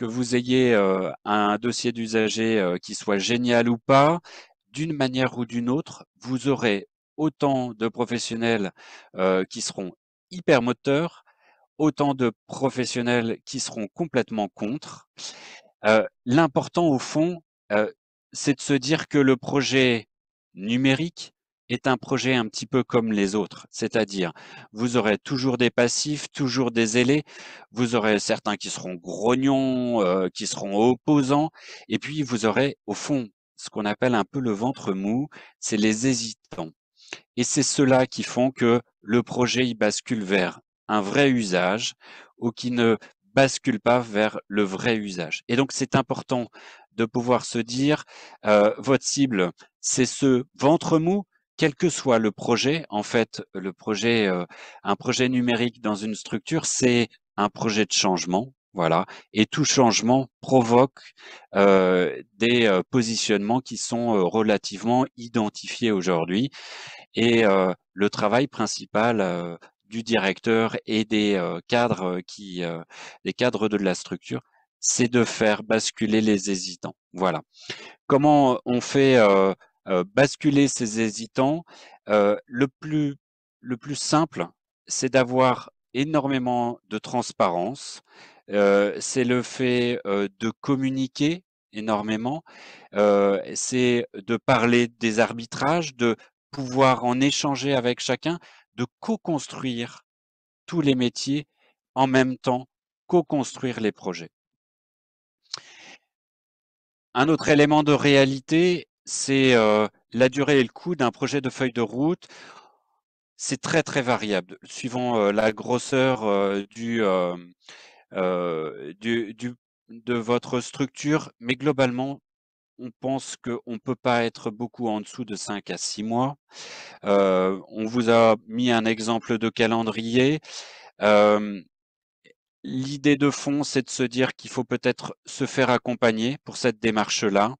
que vous ayez euh, un dossier d'usager euh, qui soit génial ou pas, d'une manière ou d'une autre, vous aurez autant de professionnels euh, qui seront hyper moteurs, autant de professionnels qui seront complètement contre. L'important au fond, c'est de se dire que le projet numérique, est un projet un petit peu comme les autres, c'est-à-dire vous aurez toujours des passifs, toujours des ailés, vous aurez certains qui seront grognons, euh, qui seront opposants, et puis vous aurez au fond ce qu'on appelle un peu le ventre mou, c'est les hésitants. Et c'est ceux-là qui font que le projet y bascule vers un vrai usage ou qui ne bascule pas vers le vrai usage. Et donc c'est important de pouvoir se dire, euh, votre cible, c'est ce ventre mou quel que soit le projet, en fait, le projet, euh, un projet numérique dans une structure, c'est un projet de changement, voilà. Et tout changement provoque euh, des euh, positionnements qui sont relativement identifiés aujourd'hui. Et le travail principal du directeur et des cadres qui, des cadres de la structure, c'est de faire basculer les hésitants. Voilà. Comment on fait euh, basculer ces hésitants, euh, le, plus, le plus simple, c'est d'avoir énormément de transparence, euh, c'est le fait de communiquer énormément, c'est de parler des arbitrages, de pouvoir en échanger avec chacun, de co-construire tous les métiers en même temps, co-construire les projets. Un autre élément de réalité, c'est euh, la durée et le coût d'un projet de feuille de route. C'est très très variable, suivant euh, la grosseur euh, du, du, de votre structure, mais globalement, on pense qu'on ne peut pas être beaucoup en dessous de 5 à 6 mois. on vous a mis un exemple de calendrier. L'idée de fond, c'est de se dire qu'il faut peut-être se faire accompagner pour cette démarche-là,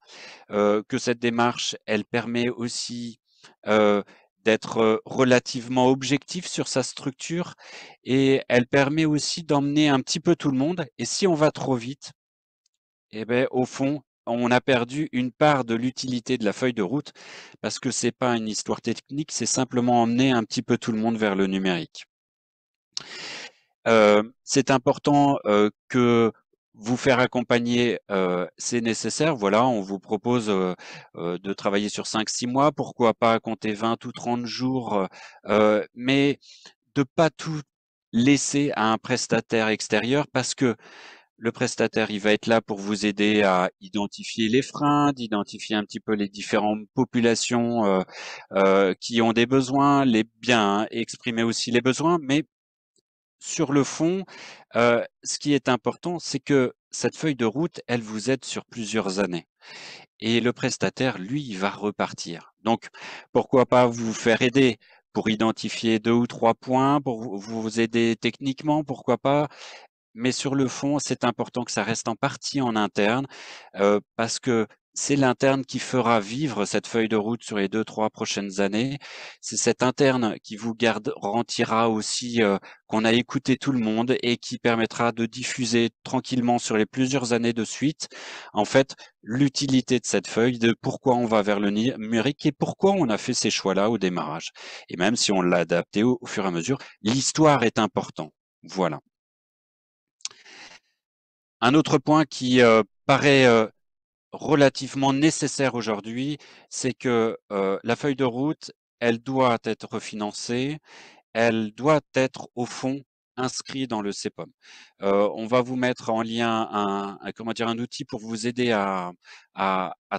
euh, que cette démarche, elle permet aussi euh, d'être euh, relativement objectif sur sa structure et elle permet aussi d'emmener un petit peu tout le monde. Et si on va trop vite, eh ben, au fond, on a perdu une part de l'utilité de la feuille de route parce que c'est pas une histoire technique, c'est simplement emmener un petit peu tout le monde vers le numérique. Euh, c'est important euh, que vous faire accompagner, euh, c'est nécessaire. Voilà, on vous propose de travailler sur 5-6 mois, pourquoi pas compter 20 ou 30 jours, mais de pas tout laisser à un prestataire extérieur parce que le prestataire, il va être là pour vous aider à identifier les freins, d'identifier un petit peu les différentes populations qui ont des besoins, les bien hein, exprimer aussi les besoins, mais sur le fond, ce qui est important, c'est que cette feuille de route, elle vous aide sur plusieurs années. Et le prestataire, lui, va repartir. Donc, pourquoi pas vous faire aider pour identifier deux ou trois points, pour vous aider techniquement, pourquoi pas. Mais sur le fond, c'est important que ça reste en partie en interne, parce que c'est l'interne qui fera vivre cette feuille de route sur les deux, trois prochaines années. C'est cet interne qui vous garantira aussi euh, qu'on a écouté tout le monde et qui permettra de diffuser tranquillement sur les plusieurs années de suite, en fait, l'utilité de cette feuille, de pourquoi on va vers le numérique et pourquoi on a fait ces choix-là au démarrage. Et même si on l'a adapté au, fur et à mesure, l'histoire est importante. Voilà. Un autre point qui euh, paraît euh, relativement nécessaire aujourd'hui, c'est que euh, la feuille de route, elle doit être financée, elle doit être au fond inscrite dans le CEPOM. Euh, on va vous mettre en lien un, comment dire, un outil pour vous aider à,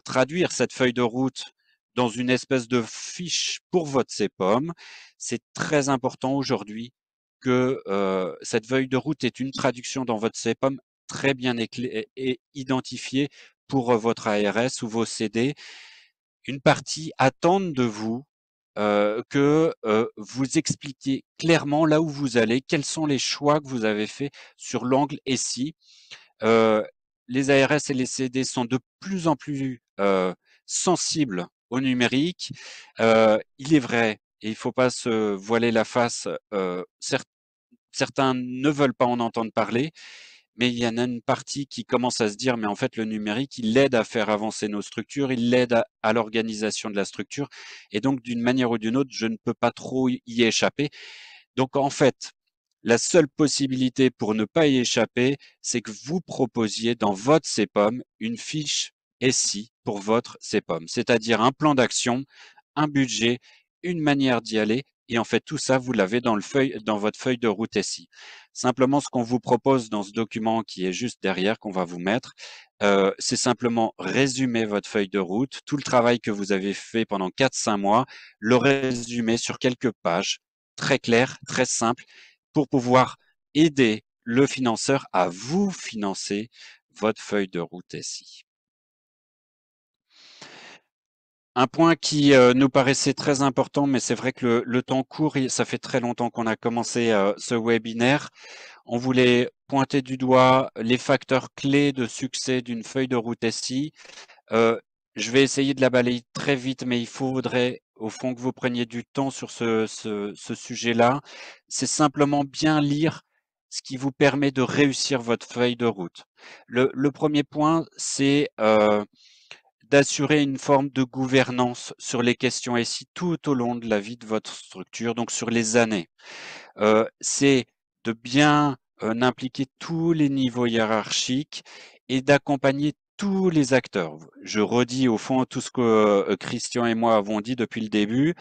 traduire cette feuille de route dans une espèce de fiche pour votre CEPOM. C'est très important aujourd'hui que euh, cette feuille de route est une traduction dans votre CEPOM très bien et identifiée pour votre ARS ou vos CD, une partie attendent de vous que vous expliquiez clairement là où vous allez, quels sont les choix que vous avez faits sur l'angle et si. les ARS et les CD sont de plus en plus sensibles au numérique. il est vrai, et il ne faut pas se voiler la face, certains ne veulent pas en entendre parler, mais il y en a une partie qui commence à se dire, mais en fait, le numérique, il l'aide à faire avancer nos structures, il l'aide à, l'organisation de la structure, et donc d'une manière ou d'une autre, je ne peux pas trop y échapper. Donc en fait, la seule possibilité pour ne pas y échapper, c'est que vous proposiez dans votre CEPOM une fiche SI pour votre CEPOM, c'est-à-dire un plan d'action, un budget, une manière d'y aller, et en fait tout ça, vous l'avez dans, dans votre feuille de route SI. Simplement, ce qu'on vous propose dans ce document qui est juste derrière, qu'on va vous mettre, euh, c'est simplement résumer votre feuille de route, tout le travail que vous avez fait pendant 4-5 mois, le résumer sur quelques pages, très claires, très simple, pour pouvoir aider le financeur à vous financer votre feuille de route ici. Un point qui euh, nous paraissait très important, mais c'est vrai que le, temps court, ça fait très longtemps qu'on a commencé euh, ce webinaire. On voulait pointer du doigt les facteurs clés de succès d'une feuille de route SI. Euh, je vais essayer de la balayer très vite, mais il faudrait au fond que vous preniez du temps sur ce, sujet-là. C'est simplement bien lire ce qui vous permet de réussir votre feuille de route. le premier point, c'est d'assurer une forme de gouvernance sur les questions SI tout au long de la vie de votre structure, donc sur les années. Euh, c'est de bien euh, impliquer tous les niveaux hiérarchiques et d'accompagner tous les acteurs. Je redis au fond tout ce que euh, Christian et moi avons dit depuis le début,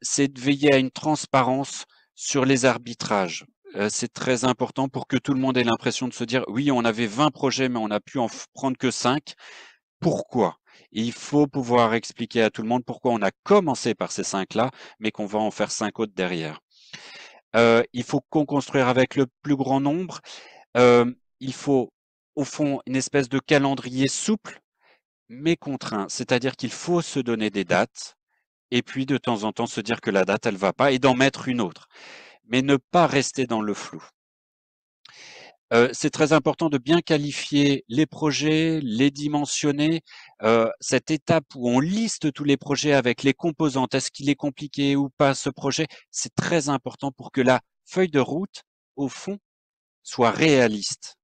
c'est de veiller à une transparence sur les arbitrages c'est très important pour que tout le monde ait l'impression de se dire oui, on avait 20 projets, mais on a pu en prendre que 5 pourquoi. il faut pouvoir expliquer à tout le monde pourquoi on a commencé par ces cinq-là, mais qu'on va en faire cinq autres derrière. Euh, il faut qu'on construise avec le plus grand nombre. Euh, il faut, au fond, une espèce de calendrier souple, mais contraint. C'est-à-dire qu'il faut se donner des dates, et puis de temps en temps se dire que la date, elle va pas, et d'en mettre une autre. Mais ne pas rester dans le flou. Euh, c'est très important de bien qualifier les projets, les dimensionner. Euh, cette étape où on liste tous les projets avec les composantes, est-ce qu'il est compliqué ou pas ce projet, c'est très important pour que la feuille de route, au fond, soit réaliste.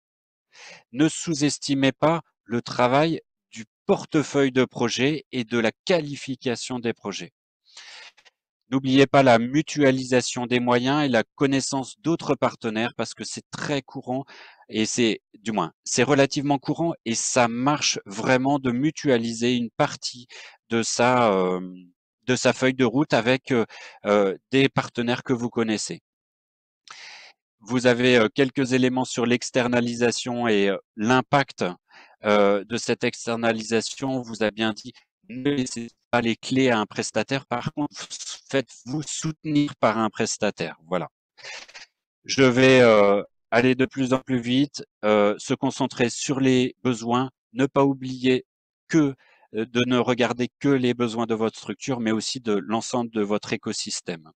Ne sous-estimez pas le travail du portefeuille de projets et de la qualification des projets. N'oubliez pas la mutualisation des moyens et la connaissance d'autres partenaires parce que c'est très courant et c'est, du moins, c'est relativement courant et ça marche vraiment de mutualiser une partie de sa, euh, de sa feuille de route avec euh, euh, des partenaires que vous connaissez. Vous avez quelques éléments sur l'externalisation et l'impact de cette externalisation. On vous a bien dit ne laissez pas les clés à un prestataire. Par contre, faites-vous soutenir par un prestataire. Voilà. Je vais euh, aller de plus en plus vite, euh, se concentrer sur les besoins, ne pas oublier que euh, de ne regarder que les besoins de votre structure, mais aussi de l'ensemble de votre écosystème.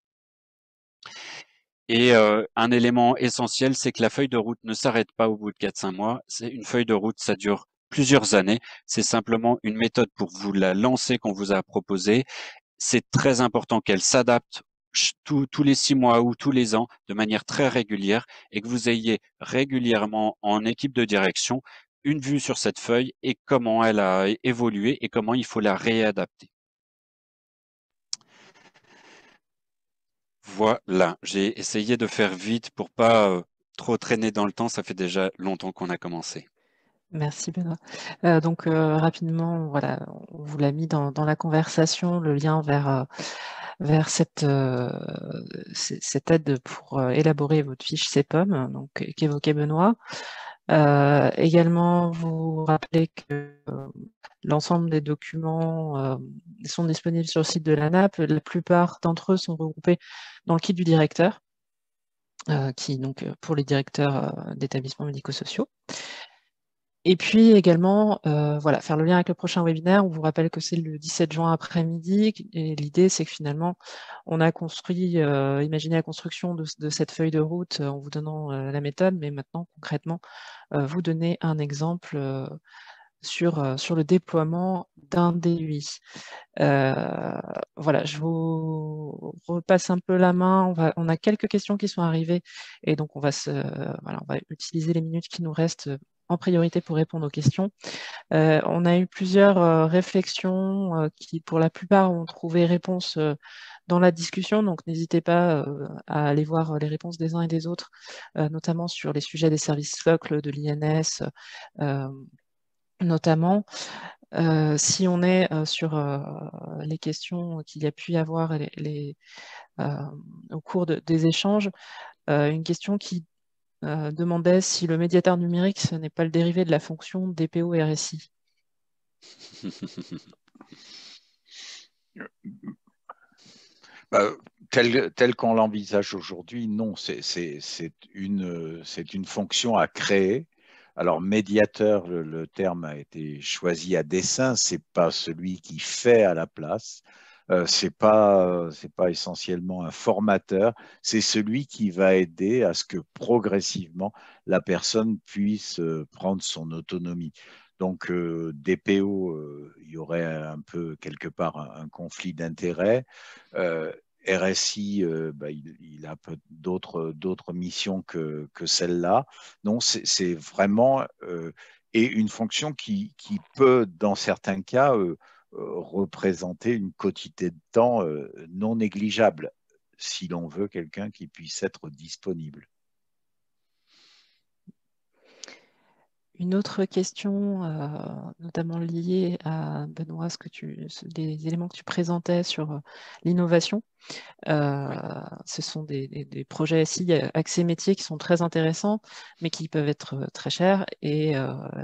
Et un élément essentiel, c'est que la feuille de route ne s'arrête pas au bout de 4-5 mois. C'est une feuille de route, ça dure plusieurs années. C'est simplement une méthode pour vous la lancer qu'on vous a proposée. C'est très important qu'elle s'adapte tous, les six mois ou tous les ans de manière très régulière et que vous ayez régulièrement en équipe de direction une vue sur cette feuille et comment elle a évolué et comment il faut la réadapter. Voilà, j'ai essayé de faire vite pour pas euh, trop traîner dans le temps, ça fait déjà longtemps qu'on a commencé. Merci Benoît. Euh, donc euh, rapidement, voilà, on vous l'a mis dans, la conversation, le lien vers, euh, vers cette, cette, aide pour élaborer votre fiche CEPOM, donc qu'évoquait Benoît. également, vous rappelez que l'ensemble des documents sont disponibles sur le site de l'ANAP. La plupart d'entre eux sont regroupés dans le kit du directeur, qui donc pour les directeurs d'établissements médico-sociaux. Et puis également, euh, voilà, faire le lien avec le prochain webinaire. On vous rappelle que c'est le 17 juin après-midi. Et l'idée, c'est que finalement, on a construit, euh, la construction de, cette feuille de route euh, en vous donnant euh, la méthode, mais maintenant, concrètement, vous donner un exemple sur, sur le déploiement d'un DUI. voilà, je vous repasse un peu la main. On, va, on a quelques questions qui sont arrivées et donc on va, voilà, on va utiliser les minutes qui nous restent en priorité pour répondre aux questions. Euh, on a eu plusieurs euh, réflexions euh, qui, pour la plupart, ont trouvé réponse dans la discussion. Donc, n'hésitez pas à aller voir les réponses des uns et des autres, notamment sur les sujets des services socles de l'INS, notamment. si on est sur les questions qu'il y a pu y avoir les, au cours des échanges, une question qui euh, demandait si le médiateur numérique, ce n'est pas le dérivé de la fonction DPO-RSI. Bah, tel, tel qu'on l'envisage aujourd'hui, non, c'est une, une fonction à créer. Alors, médiateur, le, le terme a été choisi à dessein, n'est pas celui qui fait à la place, euh, euh, c'est pas essentiellement un formateur, c'est celui qui va aider à ce que progressivement la personne puisse euh, prendre son autonomie. Donc DPO, il y aurait un peu quelque part un, conflit d'intérêts. RSI, bah, il, a d'autres d'autres missions que, que celle-là. Non, c'est vraiment et une fonction qui, peut, dans certains cas, représenter une quantité de temps euh, non négligeable si l'on veut quelqu'un qui puisse être disponible. une autre question, euh, notamment liée à Benoît, ce des éléments que tu présentais sur euh, l'innovation. Euh, ce sont des, projets SI accès métiers qui sont très intéressants, mais qui peuvent être très chers. Et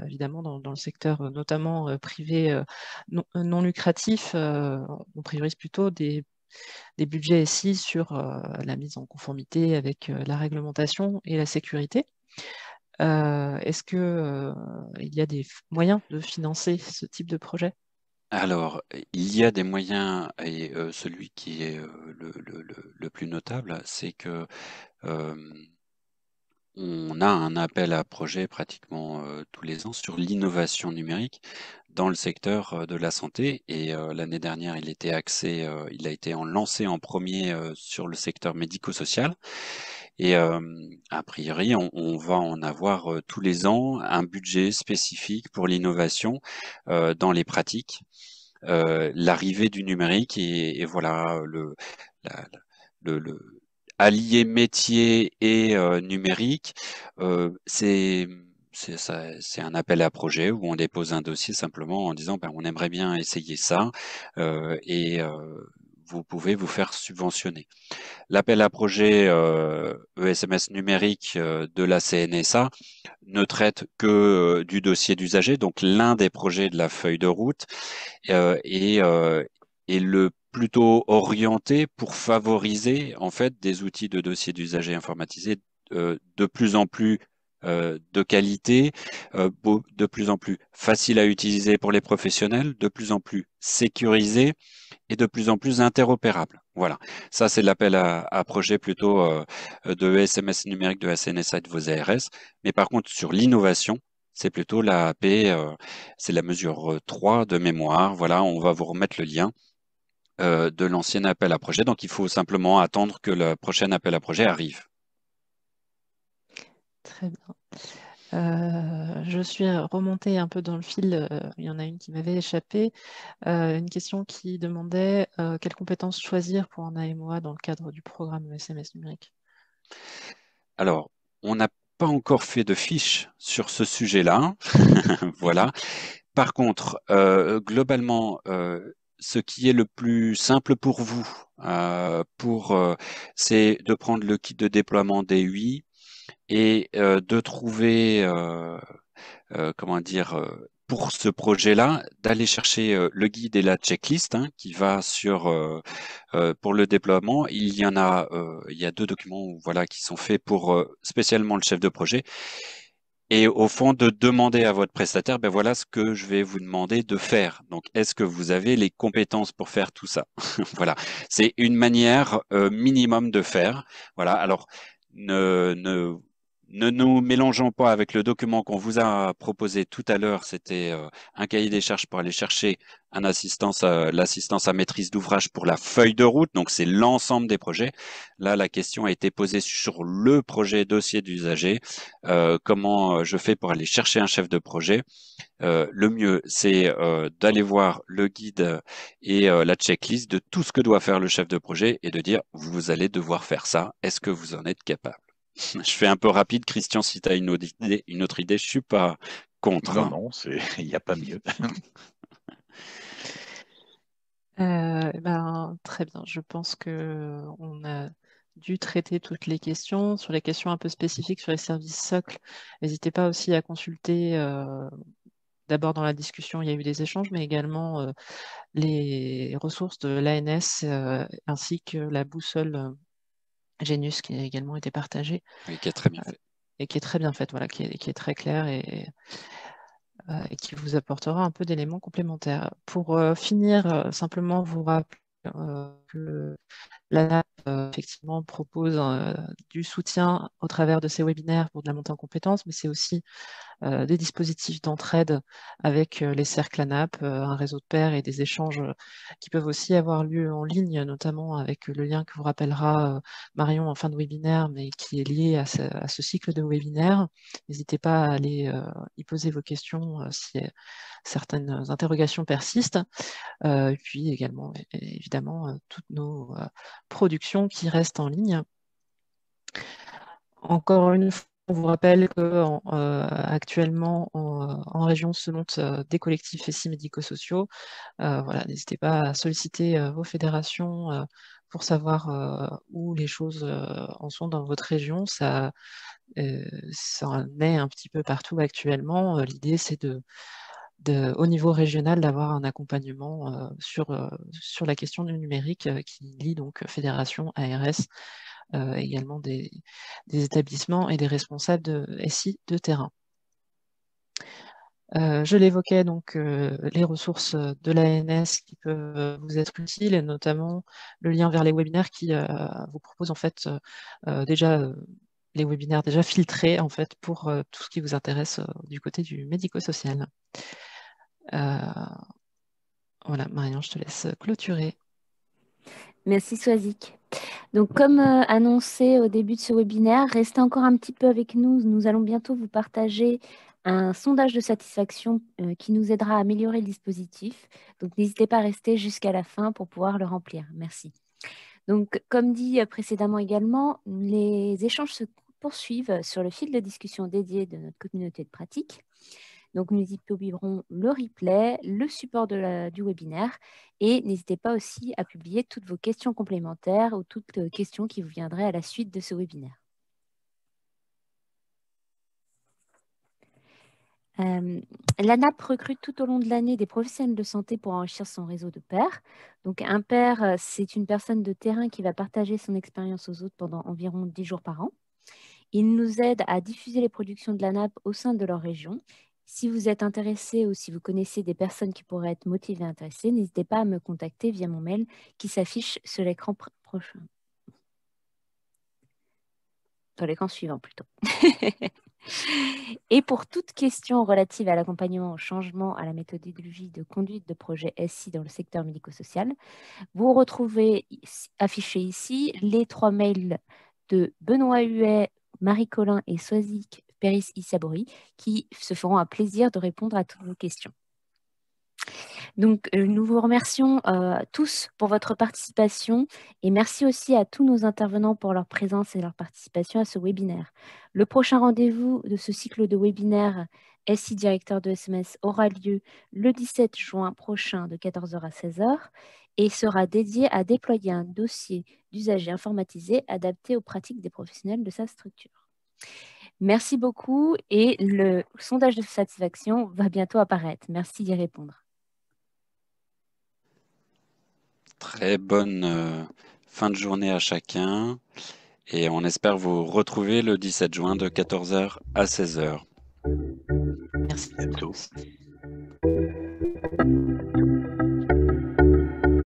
évidemment, dans, le secteur notamment privé non, lucratif, on priorise plutôt des budgets SI sur la mise en conformité avec la réglementation et la sécurité. Euh, est-ce que euh, il y a des moyens de financer ce type de projet alors, il y a des moyens, et euh, celui qui est le, plus notable, c'est que on a un appel à projet pratiquement tous les ans sur l'innovation numérique dans le secteur de la santé. Et l'année dernière, il était axé, il a été en lancé en premier sur le secteur médico-social. Et euh, a priori, on, va en avoir euh, tous les ans un budget spécifique pour l'innovation euh, dans les pratiques. L'arrivée du numérique et, voilà le, le, le, allier métier et numérique, c'est c'est un appel à projet où on dépose un dossier simplement en disant ben, on aimerait bien essayer ça euh, et vous pouvez vous faire subventionner. L'appel à projet ESMS euh, e numérique euh, de la CNSA ne traite que euh, du dossier d'usager, donc l'un des projets de la feuille de route, et, le plutôt orienté pour favoriser en fait des outils de dossier d'usager informatisé de plus en plus euh, de qualité, euh, de plus en plus facile à utiliser pour les professionnels, de plus en plus sécurisé et de plus en plus interopérable. Voilà, ça c'est l'appel à, projet plutôt euh, de SMS numérique de la et de vos ARS. Mais par contre, sur l'innovation, c'est plutôt la c'est la mesure 3 de mémoire. Voilà, on va vous remettre le lien de l'ancien appel à projet. Donc il faut simplement attendre que le prochain appel à projet arrive. Très bien. Euh, je suis remontée un peu dans le fil, euh, il y en a une qui m'avait échappé, euh, une question qui demandait quelles compétences choisir pour un AMOA dans le cadre du programme SMS e numérique. Alors, on n'a pas encore fait de fiche sur ce sujet-là, voilà. Par contre, globalement, ce qui est le plus simple pour vous, pour, c'est de prendre le kit de déploiement des 8 et euh, de trouver, euh, euh, comment dire, pour ce projet-là, d'aller chercher le guide et la checklist hein, qui va sur pour le déploiement. Il y en a, il y a deux documents voilà qui sont faits pour spécialement le chef de projet. Et au fond, de demander à votre prestataire, ben voilà ce que je vais vous demander de faire. Donc, est-ce que vous avez les compétences pour faire tout ça Voilà, c'est une manière minimum de faire. Voilà. Alors, ne, ne ne nous mélangeons pas avec le document qu'on vous a proposé tout à l'heure. C'était euh, un cahier des charges pour aller chercher un assistance, euh, l'assistance à maîtrise d'ouvrage pour la feuille de route. Donc, c'est l'ensemble des projets. Là, la question a été posée sur le projet dossier d'usager. Euh, comment je fais pour aller chercher un chef de projet Le mieux, c'est d'aller voir le guide et la checklist de tout ce que doit faire le chef de projet et de dire, vous allez devoir faire ça. Est-ce que vous en êtes capable Je fais un peu rapide, Christian, si tu as une autre, idée, une autre je suis pas contre. Non, hein. non, il n'y a pas mieux. Euh, eh ben, très bien, je pense qu'on a dû traiter toutes les questions. Sur les questions un peu spécifiques sur les services socles, n'hésitez pas aussi à consulter. Euh, d'abord, dans la discussion, il y a eu des échanges, mais également euh, les ressources de l'ANS ainsi que la boussole Génus qui a également été partagé très Et qui est très bien euh, faite, voilà, qui est, très claire euh, et, qui vous apportera un peu d'éléments complémentaires. Pour euh, finir, simplement vous rappeler la Nap euh, effectivement, propose euh, du soutien au travers de ces webinaires pour de la montée en compétences, mais c'est aussi euh, des dispositifs d'entraide avec les cercles ANAP, un réseau de pairs et des échanges qui peuvent aussi avoir lieu en ligne, notamment avec le lien que vous rappellera Marion en fin de webinaire, mais qui est lié à ce, cycle de webinaires. N'hésitez pas à aller y poser vos questions si certaines interrogations persistent. puis également, évidemment, tout nos euh, productions qui restent en ligne. Encore une fois, on vous rappelle qu'actuellement, euh, euh, en, région, se montent des collectifs et médico-sociaux. voilà, n'hésitez pas à solliciter vos fédérations pour savoir où les choses en sont dans votre région. Ça, ça en est un petit peu partout actuellement. L'idée, c'est de au niveau régional d'avoir un accompagnement euh, euh, sur, la question du numérique euh, qui lie donc fédération, ARS, également des, établissements et des responsables de SI de terrain. je l'évoquais donc les ressources de l'ANS qui peuvent vous être utiles et notamment le lien vers les webinaires qui vous propose en fait déjà les webinaires déjà filtrés en fait pour tout ce qui vous intéresse du côté du médico-social. Euh, voilà, Marion, je te laisse clôturer. Merci Soisik. Donc comme euh, annoncé au début de ce webinaire, restez encore un petit peu avec nous. Nous allons bientôt vous partager un sondage de satisfaction euh, qui nous aidera à améliorer le dispositif. Donc n'hésitez pas à rester jusqu'à la fin pour pouvoir le remplir. Merci. Donc comme dit précédemment également, les échanges se poursuivent sur le fil de discussion dédié de notre communauté de pratique. Donc, nous y publierons le replay, le support du webinaire et n'hésitez pas aussi à publier toutes vos questions complémentaires ou toutes euh, questions qui vous viendraient à la suite de ce webinaire. Euh, la NAP recrute tout au long de l'année des professionnels de santé pour enrichir son réseau de pairs. Donc, un pair, euh, c'est une personne de terrain qui va partager son expérience aux autres pendant environ 10 jours par an. Ils nous aident à diffuser les productions de la NAP au sein de leur région si vous êtes intéressé ou si vous connaissez des personnes qui pourraient être motivées et intéressées, n'hésitez pas à me contacter via mon mail qui s'affiche sur l'écran prochain. Sur l'écran suivant plutôt. et pour toute question relative à l'accompagnement au changement, à la méthodologie de conduite de projet SI dans le secteur médico-social, vous retrouvez affichés ici les trois mails de Benoît Huet, Marie Collin et Soisic Peris Isabori, qui se feront un plaisir de répondre à toutes vos questions. Donc, euh, nous vous remercions euh, tous pour votre participation et merci aussi à tous nos intervenants pour leur présence et leur participation à ce webinaire. Le prochain rendez-vous de ce cycle de webinaire SI Directeur de SMS aura lieu le 17 juin prochain de 14h à 16h et sera dédié à déployer un dossier d'usagers informatisés adapté aux pratiques des professionnels de sa structure. Merci beaucoup et le sondage de satisfaction va bientôt apparaître. Merci d'y répondre. Très bonne euh, fin de journée à chacun et on espère vous retrouver le 17 juin de 14h à 16h. Merci. À tous.